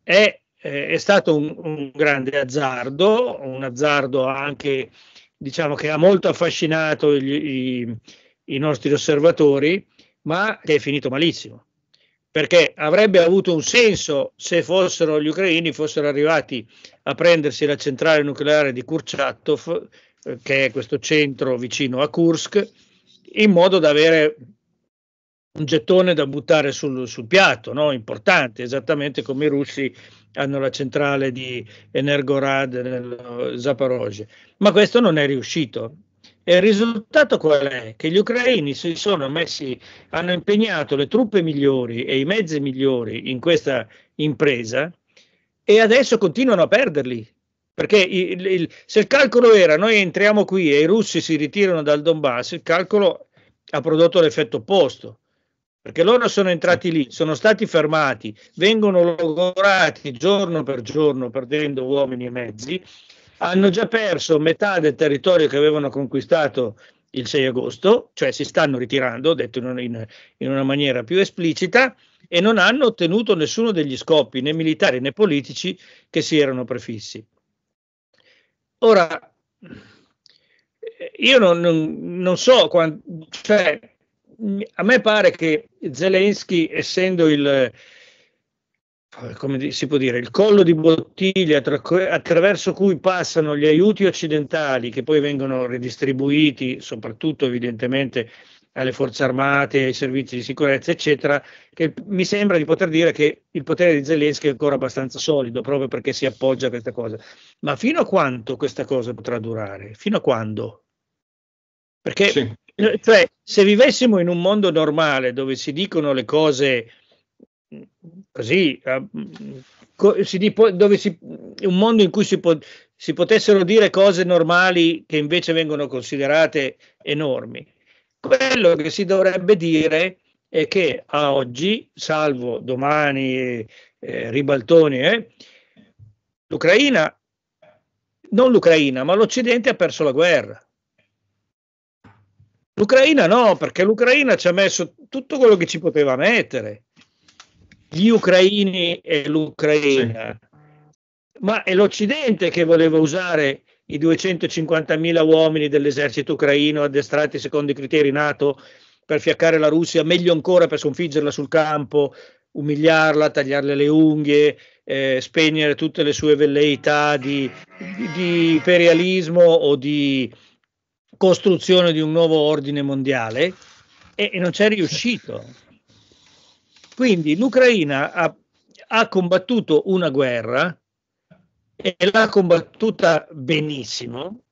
è eh, è stato un, un, grande azzardo, un azzardo anche diciamo che ha molto affascinato gli, i, i nostri osservatori, ma che è finito malissimo perché avrebbe avuto un senso se fossero gli ucraini fossero arrivati a prendersi la centrale nucleare di Kurchatov, eh, che è questo centro vicino a Kursk, in modo da avere un gettone da buttare sul, sul piatto, no? importante, esattamente come i russi hanno la centrale di Energorad nel Zaporozhye. Ma questo non è riuscito. E il risultato qual è? Che gli ucraini si sono messi, hanno impegnato le truppe migliori e i mezzi migliori in questa impresa e adesso continuano a perderli. Perché il, il, se il calcolo era noi entriamo qui e i russi si ritirano dal Donbass, il calcolo ha prodotto l'effetto opposto perché loro sono entrati lì, sono stati fermati, vengono logorati giorno per giorno perdendo uomini e mezzi, hanno già perso metà del territorio che avevano conquistato il 6 agosto, cioè si stanno ritirando, detto in, in una maniera più esplicita, e non hanno ottenuto nessuno degli scopi né militari né politici che si erano prefissi. Ora, eh, io non, non, non so, quando, cioè, a me pare che Zelensky, essendo il, eh, come si può dire, il collo di bottiglia tra, attraverso cui passano gli aiuti occidentali che poi vengono ridistribuiti soprattutto evidentemente alle forze armate, ai servizi di sicurezza, eccetera, che mi sembra di poter dire che il potere di Zelensky è ancora abbastanza solido proprio perché si appoggia a questa cosa. Ma fino a quanto questa cosa potrà durare? Fino a quando? Perché sì. Eh, cioè, se vivessimo in un mondo normale dove si dicono le cose così, eh, si dipo, dove si, un mondo in cui si, po, si potessero dire cose normali che invece vengono considerate enormi, quello che si dovrebbe dire è che a oggi, salvo domani, eh, eh ribaltoni, eh, l'Ucraina, non l'Ucraina, ma l'Occidente ha perso la guerra. L'Ucraina no, perché l'Ucraina ci ha messo tutto quello che ci poteva mettere. Gli ucraini e l'Ucraina. Sì. Ma è l'Occidente che voleva usare i 250.000 uomini dell'esercito ucraino addestrati secondo i criteri NATO per fiaccare la Russia, meglio ancora per sconfiggerla sul campo, umiliarla, tagliarle le unghie, eh, spegnere tutte le sue velleità di, di, di imperialismo o di costruzione di un nuovo ordine mondiale e, e non c'è riuscito. Quindi l'Ucraina ha, ha combattuto una guerra e l'ha combattuta benissimo,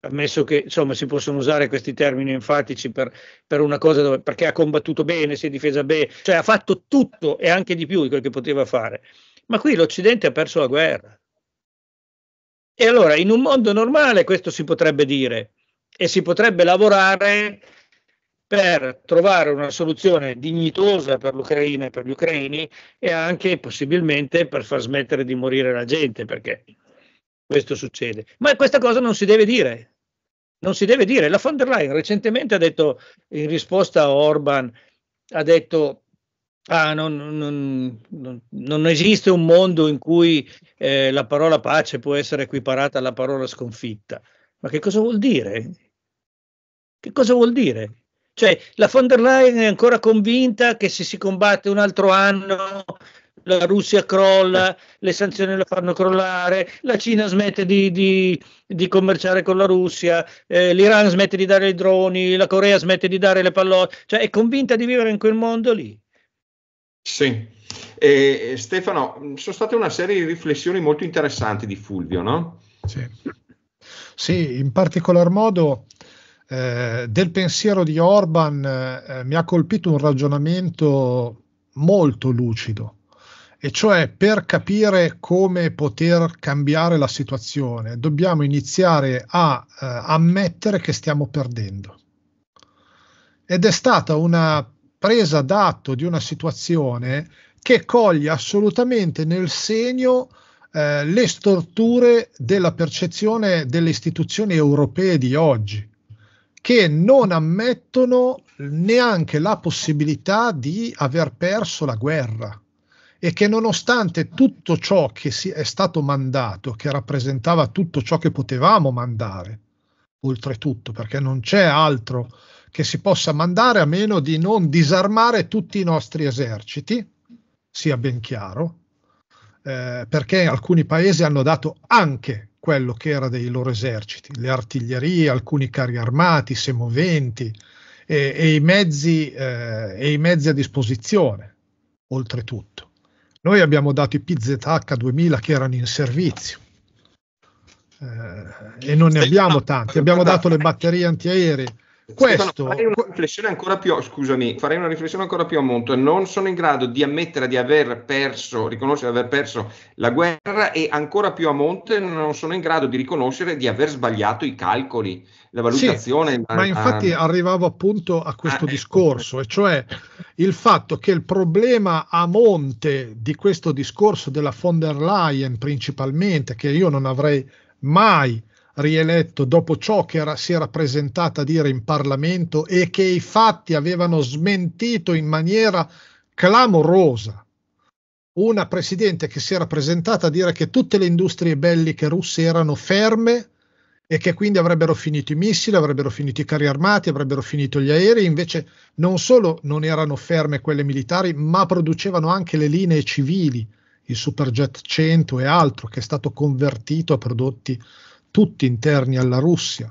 ammesso che insomma, si possono usare questi termini enfatici per, per una cosa dove, perché ha combattuto bene, si è difesa bene, cioè ha fatto tutto e anche di più di quel che poteva fare. Ma qui l'Occidente ha perso la guerra. E allora in un mondo normale questo si potrebbe dire, e si potrebbe lavorare per trovare una soluzione dignitosa per l'Ucraina e per gli ucraini e anche possibilmente per far smettere di morire la gente, perché questo succede. Ma questa cosa non si deve dire. Non si deve dire. La von der Leyen recentemente ha detto in risposta a Orban, ha detto Ah, non, non, non, non, esiste un mondo in cui eh, la parola pace può essere equiparata alla parola sconfitta. Ma che cosa vuol dire? Che cosa vuol dire? Cioè, la von der Leyen è ancora convinta che se si combatte un altro anno la Russia crolla, le sanzioni la fanno crollare, la Cina smette di, di, di commerciare con la Russia, eh, l'Iran smette di dare i droni, la Corea smette di dare le pallotte, cioè è convinta di vivere in quel mondo lì. Sì. Eh, Stefano, sono state una serie di riflessioni molto interessanti di Fulvio, no? Sì, sì in particolar modo eh, del pensiero di Orban eh, mi ha colpito un ragionamento molto lucido, e cioè per capire come poter cambiare la situazione dobbiamo iniziare a eh, ammettere che stiamo perdendo. Ed è stata una presa d'atto di una situazione che coglie assolutamente nel segno eh, le storture della percezione delle istituzioni europee di oggi che non ammettono neanche la possibilità di aver perso la guerra e che nonostante tutto ciò che è stato mandato, che rappresentava tutto ciò che potevamo mandare, oltretutto, perché non c'è altro che si possa mandare a meno di non disarmare tutti i nostri eserciti, sia ben chiaro, eh, perché alcuni paesi hanno dato anche quello che era dei loro eserciti, le artiglierie, alcuni carri armati, semoventi e, e, i, mezzi, eh, e i mezzi a disposizione, oltretutto. Noi abbiamo dato i PZH2000 che erano in servizio eh, e non ne abbiamo tanti, abbiamo dato le batterie antiaeree questo... farei, una più, scusami, farei una riflessione ancora più a monte. Non sono in grado di ammettere di aver perso, riconoscere di aver perso la guerra e ancora più a monte non sono in grado di riconoscere di aver sbagliato i calcoli, la valutazione. Sì, a, ma infatti a... arrivavo appunto a questo ah, ecco. discorso, ecco. e cioè il fatto che il problema a monte di questo discorso della von der Leyen principalmente, che io non avrei mai rieletto dopo ciò che era, si era presentata a dire in Parlamento e che i fatti avevano smentito in maniera clamorosa. Una presidente che si era presentata a dire che tutte le industrie belliche russe erano ferme e che quindi avrebbero finito i missili, avrebbero finito i carri armati, avrebbero finito gli aerei, invece non solo non erano ferme quelle militari, ma producevano anche le linee civili, il Superjet 100 e altro, che è stato convertito a prodotti tutti interni alla Russia.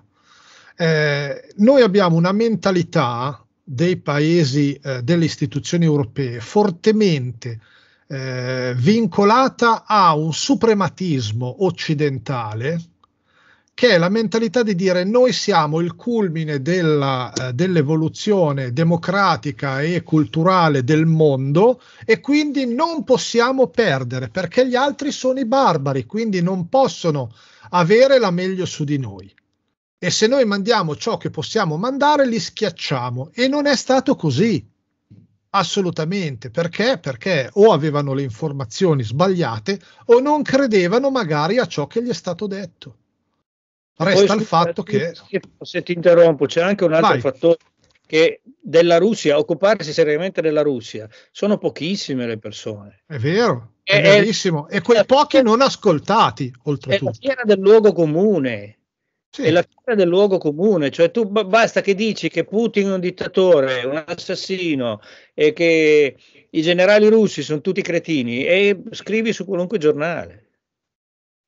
Eh, noi abbiamo una mentalità dei paesi, eh, delle istituzioni europee fortemente eh, vincolata a un suprematismo occidentale che è la mentalità di dire noi siamo il culmine della, eh, dell'evoluzione democratica e culturale del mondo e quindi non possiamo perdere perché gli altri sono i barbari, quindi non possono avere la meglio su di noi. E se noi mandiamo ciò che possiamo mandare, li schiacciamo. E non è stato così. Assolutamente, perché? Perché o avevano le informazioni sbagliate o non credevano magari a ciò che gli è stato detto. Resta Poi, il fatto se, che... Se ti interrompo, c'è anche un altro Vai. fattore che della Russia, occuparsi seriamente della Russia, sono pochissime le persone. È vero, è, è verissimo. E quei pochi non ascoltati, oltretutto. È la fiera del luogo comune. Sì. È la fiera del luogo comune, cioè tu basta che dici che Putin è un dittatore, un assassino e che i generali russi sono tutti cretini e scrivi su qualunque giornale.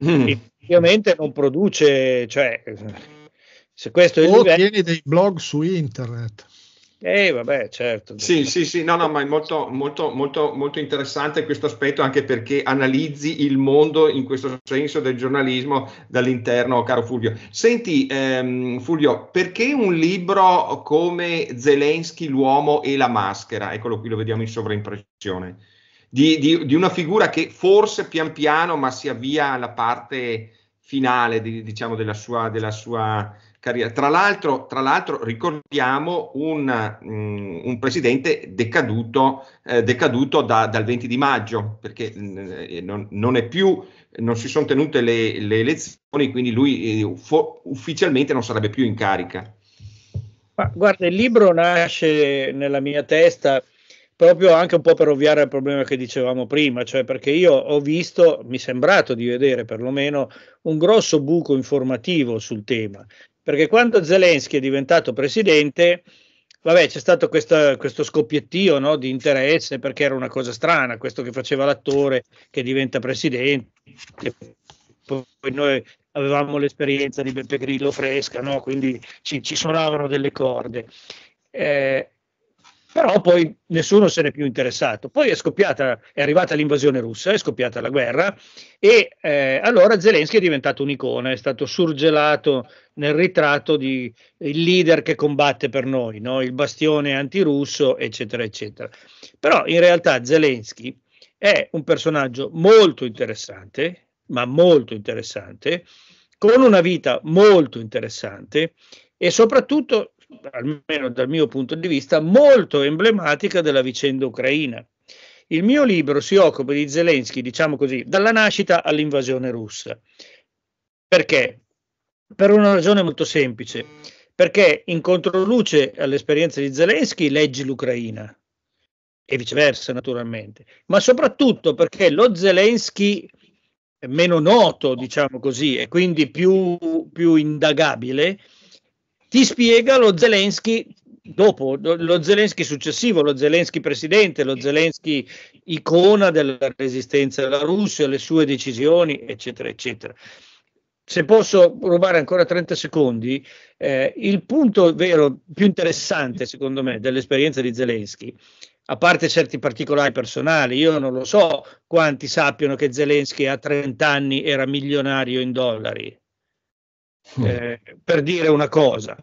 Mm. E, ovviamente non produce, cioè se questo è il o livello... tieni dei blog su internet. Eh, vabbè, certo. Sì, sì, sì, no, no, ma è molto, molto, molto, molto interessante questo aspetto anche perché analizzi il mondo in questo senso del giornalismo dall'interno, caro Fulvio. Senti, ehm, Fulvio, perché un libro come Zelensky, l'uomo e la maschera, eccolo qui, lo vediamo in sovraimpressione, di, di, di una figura che forse pian piano, ma si avvia alla parte finale, di, diciamo, della sua... Della sua carriera. Tra l'altro, tra l'altro ricordiamo un, mh, mm, un presidente decaduto, eh, decaduto da, dal 20 di maggio, perché mh, mm, eh, non, non, è più, non si sono tenute le, le elezioni, quindi lui eh, fo- ufficialmente non sarebbe più in carica. Ma guarda, il libro nasce nella mia testa proprio anche un po' per ovviare al problema che dicevamo prima, cioè perché io ho visto, mi è sembrato di vedere perlomeno, un grosso buco informativo sul tema perché quando Zelensky è diventato presidente, vabbè, c'è stato questa, questo scoppiettio no, di interesse perché era una cosa strana, questo che faceva l'attore che diventa presidente. Poi noi avevamo l'esperienza di Beppe Grillo fresca, no? quindi ci, ci suonavano delle corde. Eh, però poi nessuno se n'è più interessato. Poi è scoppiata, è arrivata l'invasione russa, è scoppiata la guerra e eh, allora Zelensky è diventato un'icona, è stato surgelato nel ritratto di il leader che combatte per noi, no? il bastione antirusso, eccetera, eccetera. Però in realtà Zelensky è un personaggio molto interessante, ma molto interessante, con una vita molto interessante e soprattutto almeno dal mio punto di vista, molto emblematica della vicenda ucraina. Il mio libro si occupa di Zelensky, diciamo così, dalla nascita all'invasione russa. Perché? Per una ragione molto semplice, perché in controluce all'esperienza di Zelensky leggi l'Ucraina e viceversa naturalmente, ma soprattutto perché lo Zelensky meno noto, diciamo così, e quindi più, più indagabile, ti spiega lo Zelensky dopo, lo Zelensky successivo, lo Zelensky presidente, lo Zelensky icona della resistenza della Russia, le sue decisioni, eccetera, eccetera. Se posso rubare ancora 30 secondi, eh, il punto vero più interessante, secondo me, dell'esperienza di Zelensky a parte certi particolari personali, io non lo so quanti sappiano che Zelensky a 30 anni era milionario in dollari eh, per dire una cosa.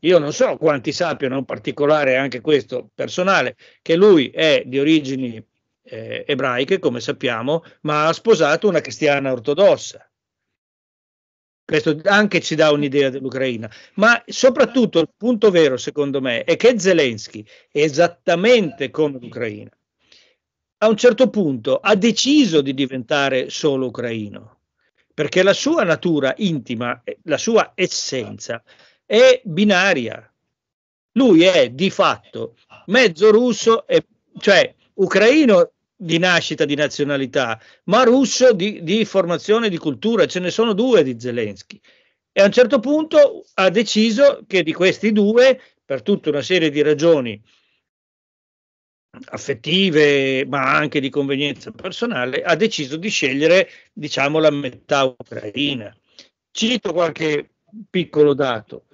Io non so quanti sappiano, in particolare anche questo personale, che lui è di origini eh, ebraiche, come sappiamo, ma ha sposato una cristiana ortodossa. Questo anche ci dà un'idea dell'Ucraina, ma soprattutto il punto vero, secondo me, è che Zelensky, esattamente come l'Ucraina, a un certo punto ha deciso di diventare solo ucraino perché la sua natura intima, eh, la sua essenza è binaria. Lui è di fatto mezzo russo, e, cioè ucraino di nascita, di nazionalità, ma russo di, di formazione, di cultura. Ce ne sono due di Zelensky. E a un certo punto ha deciso che di questi due, per tutta una serie di ragioni, affettive, ma anche di convenienza personale, ha deciso di scegliere, diciamo, la metà ucraina. Cito qualche piccolo dato.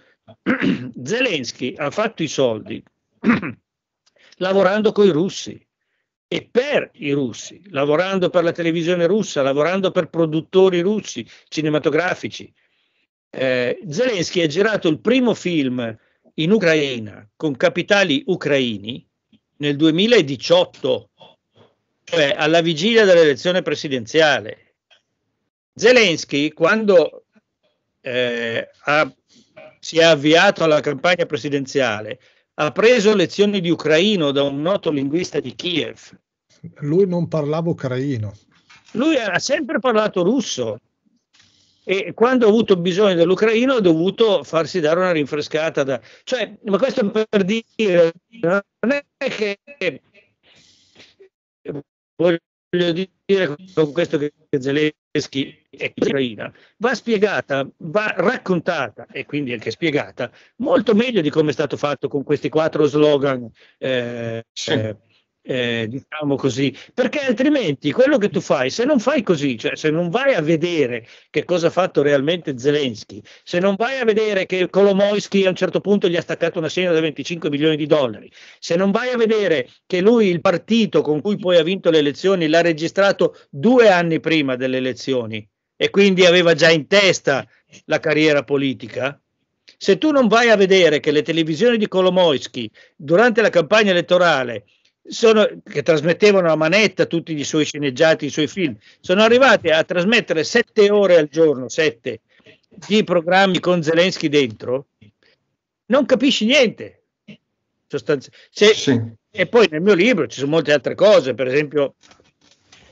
Zelensky ha fatto i soldi lavorando con i russi e per i russi, lavorando per la televisione russa, lavorando per produttori russi cinematografici. Eh, Zelensky ha girato il primo film in Ucraina con capitali ucraini nel 2018, cioè alla vigilia dell'elezione presidenziale. Zelensky, quando eh, ha, si è avviato alla campagna presidenziale, ha preso lezioni di ucraino da un noto linguista di Kiev. Lui non parlava ucraino. Lui ha sempre parlato russo e quando ha avuto bisogno dell'Ucraina ha dovuto farsi dare una rinfrescata. Da... Cioè, ma questo per dire, non è che voglio dire con questo che Zelensky è Ucraina, va spiegata, va raccontata e quindi anche spiegata molto meglio di come è stato fatto con questi quattro slogan. Eh, sì. eh, eh, diciamo così, perché altrimenti quello che tu fai, se non fai così, cioè se non vai a vedere che cosa ha fatto realmente Zelensky, se non vai a vedere che Kolomoisky a un certo punto gli ha staccato una segna da 25 milioni di dollari, se non vai a vedere che lui, il partito con cui poi ha vinto le elezioni, l'ha registrato due anni prima delle elezioni e quindi aveva già in testa la carriera politica, se tu non vai a vedere che le televisioni di Kolomoisky durante la campagna elettorale sono, che trasmettevano a manetta tutti i suoi sceneggiati, i suoi film, sono arrivati a trasmettere sette ore al giorno, sette, di programmi con Zelensky dentro, non capisci niente. Sostanzi- se, sì. E poi nel mio libro ci sono molte altre cose, per esempio,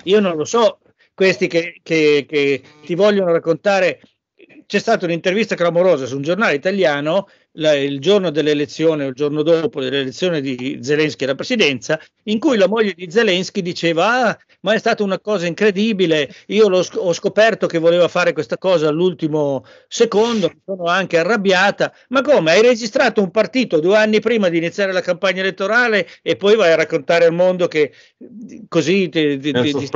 io non lo so, questi che, che, che ti vogliono raccontare, c'è stata un'intervista clamorosa su un giornale italiano il giorno dell'elezione o il giorno dopo dell'elezione di Zelensky alla presidenza, in cui la moglie di Zelensky diceva: Ah, ma è stata una cosa incredibile. Io sc- ho scoperto che voleva fare questa cosa all'ultimo secondo, sono anche arrabbiata. Ma come? Hai registrato un partito due anni prima di iniziare la campagna elettorale e poi vai a raccontare al mondo che così ti, ti, ti,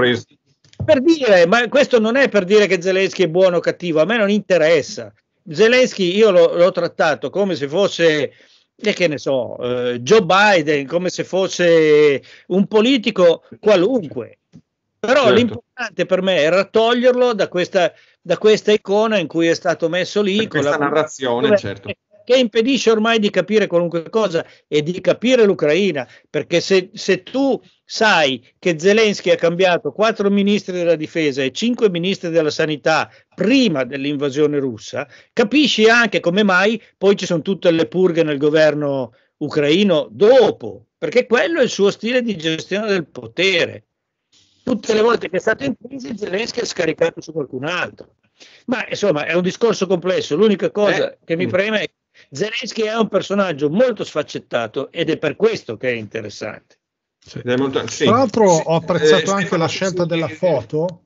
per dire, ma questo non è per dire che Zelensky è buono o cattivo, a me non interessa. Zelensky io l'ho, l'ho trattato come se fosse e eh, che ne so, eh, Joe Biden come se fosse un politico qualunque. Però certo. l'importante per me era toglierlo da questa, da questa, icona in cui è stato messo lì. Per con la narrazione, certo che impedisce ormai di capire qualunque cosa e di capire l'Ucraina, perché se, se tu sai che Zelensky ha cambiato quattro ministri della difesa e cinque ministri della sanità prima dell'invasione russa, capisci anche come mai poi ci sono tutte le purghe nel governo ucraino dopo, perché quello è il suo stile di gestione del potere. Tutte le volte che è stato in crisi Zelensky ha scaricato su qualcun altro. Ma insomma è un discorso complesso, l'unica cosa eh. che mi preme è Zelensky è un personaggio molto sfaccettato ed è per questo che è interessante. Sì. Molto, sì. Tra l'altro ho apprezzato eh, anche la scelta della foto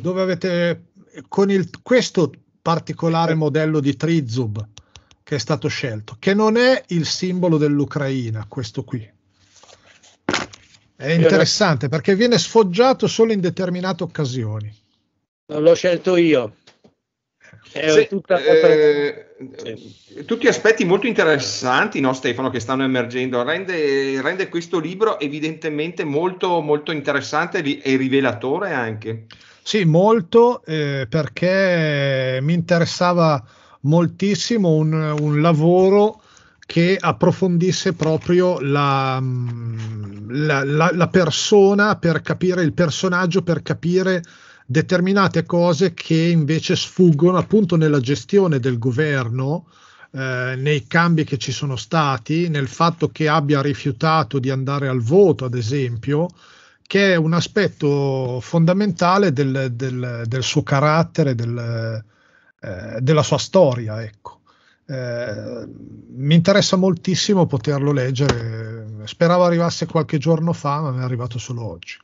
dove avete con il, questo particolare modello di Trizub che è stato scelto, che non è il simbolo dell'Ucraina, questo qui. È interessante perché viene sfoggiato solo in determinate occasioni. Non l'ho scelto io. Se, eh, eh, sì. tutti aspetti molto interessanti, no, Stefano, che stanno emergendo. Rende, rende questo libro evidentemente molto, molto interessante e rivelatore anche. Sì, molto, eh, perché mi interessava moltissimo un, un lavoro che approfondisse proprio la, mm, la, la, la, persona per capire il personaggio, per capire determinate cose che invece sfuggono appunto nella gestione del governo eh, nei cambi che ci sono stati, nel fatto che abbia rifiutato di andare al voto, ad esempio, che è un aspetto fondamentale del, del, del suo carattere, del, eh, della sua storia. Ecco. Eh, mi interessa moltissimo poterlo leggere. Speravo arrivasse qualche giorno fa, ma è arrivato solo oggi.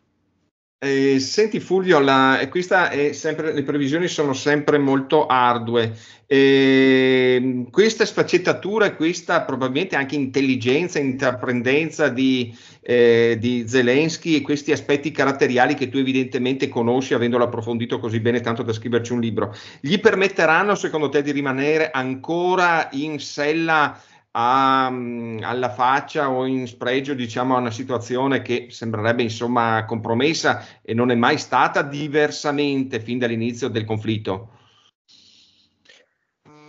Eh, senti Fulvio, la, è sempre, le previsioni sono sempre molto ardue. Eh, questa sfaccettatura e questa probabilmente anche intelligenza, intraprendenza di, eh, di, Zelensky e questi aspetti caratteriali che tu evidentemente conosci avendolo approfondito così bene tanto da scriverci un libro, gli permetteranno secondo te di rimanere ancora in sella a, mm, alla faccia o in spregio diciamo a una situazione che sembrerebbe insomma compromessa e non è mai stata diversamente fin dall'inizio del conflitto?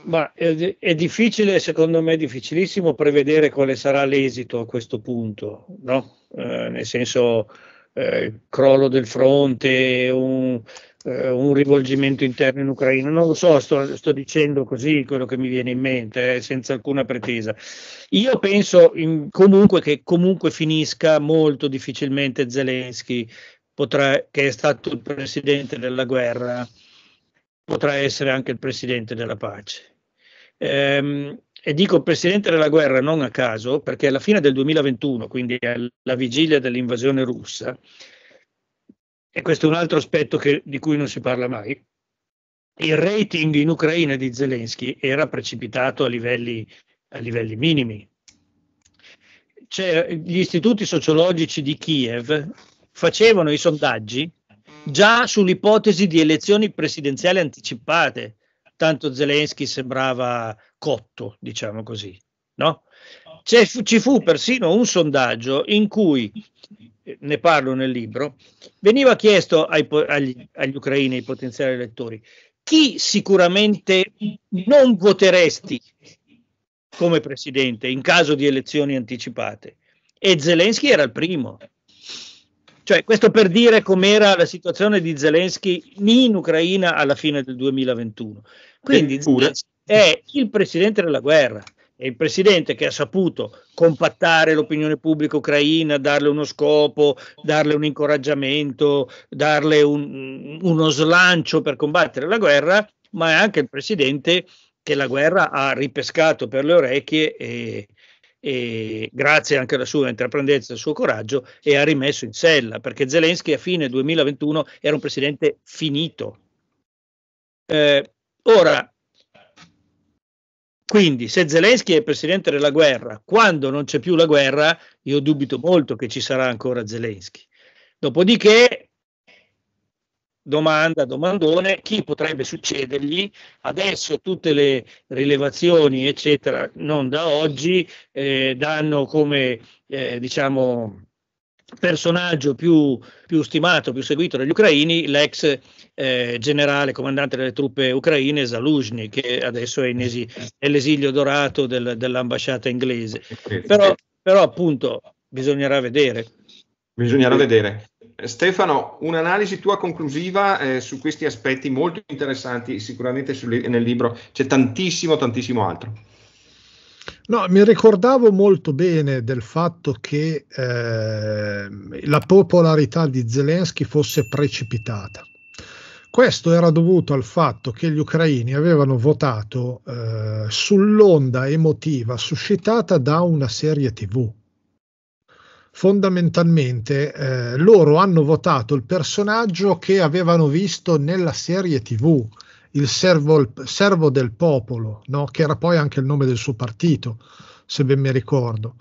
Ma è, eh, è difficile, secondo me è difficilissimo prevedere quale sarà l'esito a questo punto, no? Eh, nel senso eh, crollo del fronte, un, eh, un rivolgimento interno in Ucraina. Non lo so, sto, sto dicendo così quello che mi viene in mente, eh, senza alcuna pretesa. Io penso in, comunque che comunque finisca molto difficilmente Zelensky, potrà, che è stato il presidente della guerra, potrà essere anche il presidente della pace. Ehm, e dico presidente della guerra non a caso, perché alla fine del 2021, quindi alla vigilia dell'invasione russa, e questo è un altro aspetto che, di cui non si parla mai, il rating in Ucraina di Zelensky era precipitato a livelli, a livelli minimi. Cioè, gli istituti sociologici di Kiev facevano i sondaggi già sull'ipotesi di elezioni presidenziali anticipate, tanto Zelensky sembrava cotto, diciamo così. No? C'è, ci fu persino un sondaggio in cui ne parlo nel libro, veniva chiesto ai, agli, agli ucraini, ai potenziali elettori, chi sicuramente non voteresti come presidente in caso di elezioni anticipate? E Zelensky era il primo. Cioè, questo per dire com'era la situazione di Zelensky in Ucraina alla fine del 2021. Quindi Eppure. è il presidente della guerra è il presidente che ha saputo compattare l'opinione pubblica ucraina, darle uno scopo, darle un incoraggiamento, darle un, uno slancio per combattere la guerra, ma è anche il presidente che la guerra ha ripescato per le orecchie e, e grazie anche alla sua intraprendenza e al suo coraggio e ha rimesso in sella, perché Zelensky a fine 2021 era un presidente finito. Eh, ora, quindi se Zelensky è presidente della guerra, quando non c'è più la guerra, io dubito molto che ci sarà ancora Zelensky. Dopodiché, domanda, domandone, chi potrebbe succedergli? Adesso tutte le rilevazioni, eccetera, non da oggi, eh, danno come, eh, diciamo, personaggio più, più, stimato, più seguito dagli ucraini, l'ex eh, generale comandante delle truppe ucraine Zaluzhny, che adesso è, in esi- è l'esilio dorato del, dell'ambasciata inglese. Però, però, appunto bisognerà vedere. Bisognerà vedere. Stefano, un'analisi tua conclusiva eh, su questi aspetti molto interessanti, sicuramente sul, nel libro c'è tantissimo, tantissimo altro. No, mi ricordavo molto bene del fatto che eh, la popolarità di Zelensky fosse precipitata. Questo era dovuto al fatto che gli ucraini avevano votato eh, sull'onda emotiva suscitata da una serie TV. Fondamentalmente eh, loro hanno votato il personaggio che avevano visto nella serie TV il servo, servo del popolo, no? che era poi anche il nome del suo partito, se ben mi ricordo.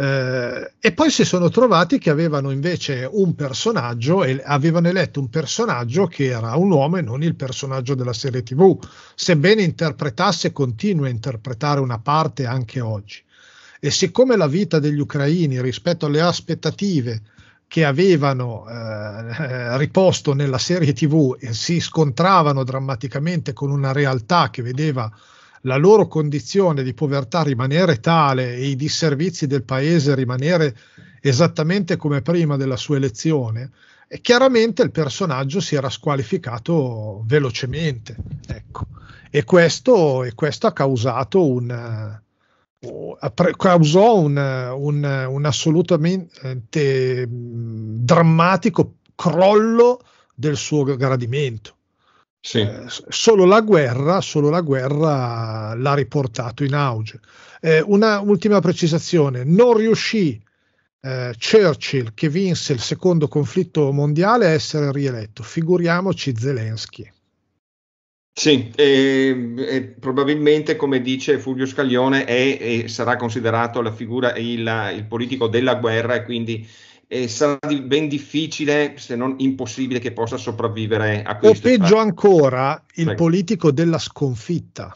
Eh, e poi si sono trovati che avevano invece un personaggio e avevano eletto un personaggio che era un uomo e non il personaggio della serie TV, sebbene interpretasse e continua a interpretare una parte anche oggi. E siccome la vita degli ucraini rispetto alle aspettative che avevano eh, riposto nella serie tv e si scontravano drammaticamente con una realtà che vedeva la loro condizione di povertà rimanere tale e i disservizi del paese rimanere esattamente come prima della sua elezione, e chiaramente il personaggio si era squalificato velocemente. Ecco. E, questo, e questo ha causato un eh, causò un, un, un assolutamente mm, drammatico crollo del suo gradimento. Sì. Eh, solo, la guerra, solo la guerra l'ha riportato in auge. Eh, una ultima precisazione: non riuscì eh, Churchill, che vinse il secondo conflitto mondiale, a essere rieletto. Figuriamoci Zelensky. Sì, e, e probabilmente come dice Fulvio Scaglione è e sarà considerato la figura, il, il politico della guerra e quindi e sarà ben difficile, se non impossibile, che possa sopravvivere a questo. O peggio ancora, il Prego. politico della sconfitta.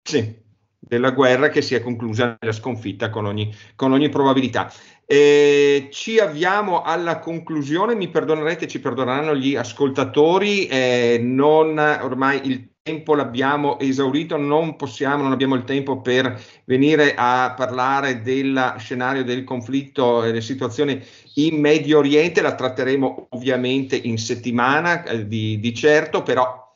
Sì, della guerra che si è conclusa nella sconfitta con ogni, con ogni probabilità. E ci avviamo alla conclusione, mi perdonerete, ci perdoneranno gli ascoltatori, eh, non, ormai il tempo l'abbiamo esaurito, non possiamo, non abbiamo il tempo per venire a parlare del scenario del conflitto e le situazioni in Medio Oriente, la tratteremo ovviamente in settimana eh, di, di certo, però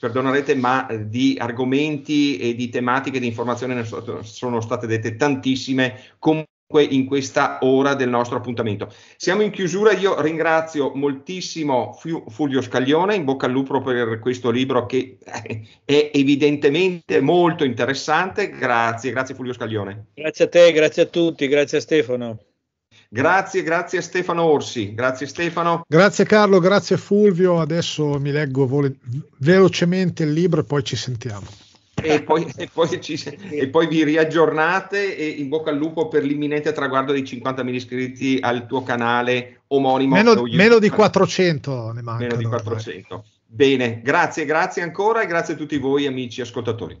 perdonerete, ma eh, di argomenti e di tematiche di informazione sono state dette tantissime. Comunque in questa ora del nostro appuntamento. Siamo in chiusura, io ringrazio moltissimo Fulvio Scaglione, in bocca al lupo per questo libro che eh, è evidentemente molto interessante. Grazie, grazie Fulvio Scaglione. Grazie a te, grazie a tutti, grazie a Stefano. Grazie, grazie a Stefano Orsi, grazie Stefano. Grazie Carlo, grazie Fulvio. Adesso mi leggo vole- velocemente il libro e poi ci sentiamo e poi, e, poi ci, e poi, vi riaggiornate e in bocca al lupo per l'imminente traguardo dei 50.000 iscritti al tuo canale omonimo. Meno, meno di 400 ne mancano. Meno di 400. Eh. Bene, grazie, grazie ancora e grazie a tutti voi amici ascoltatori.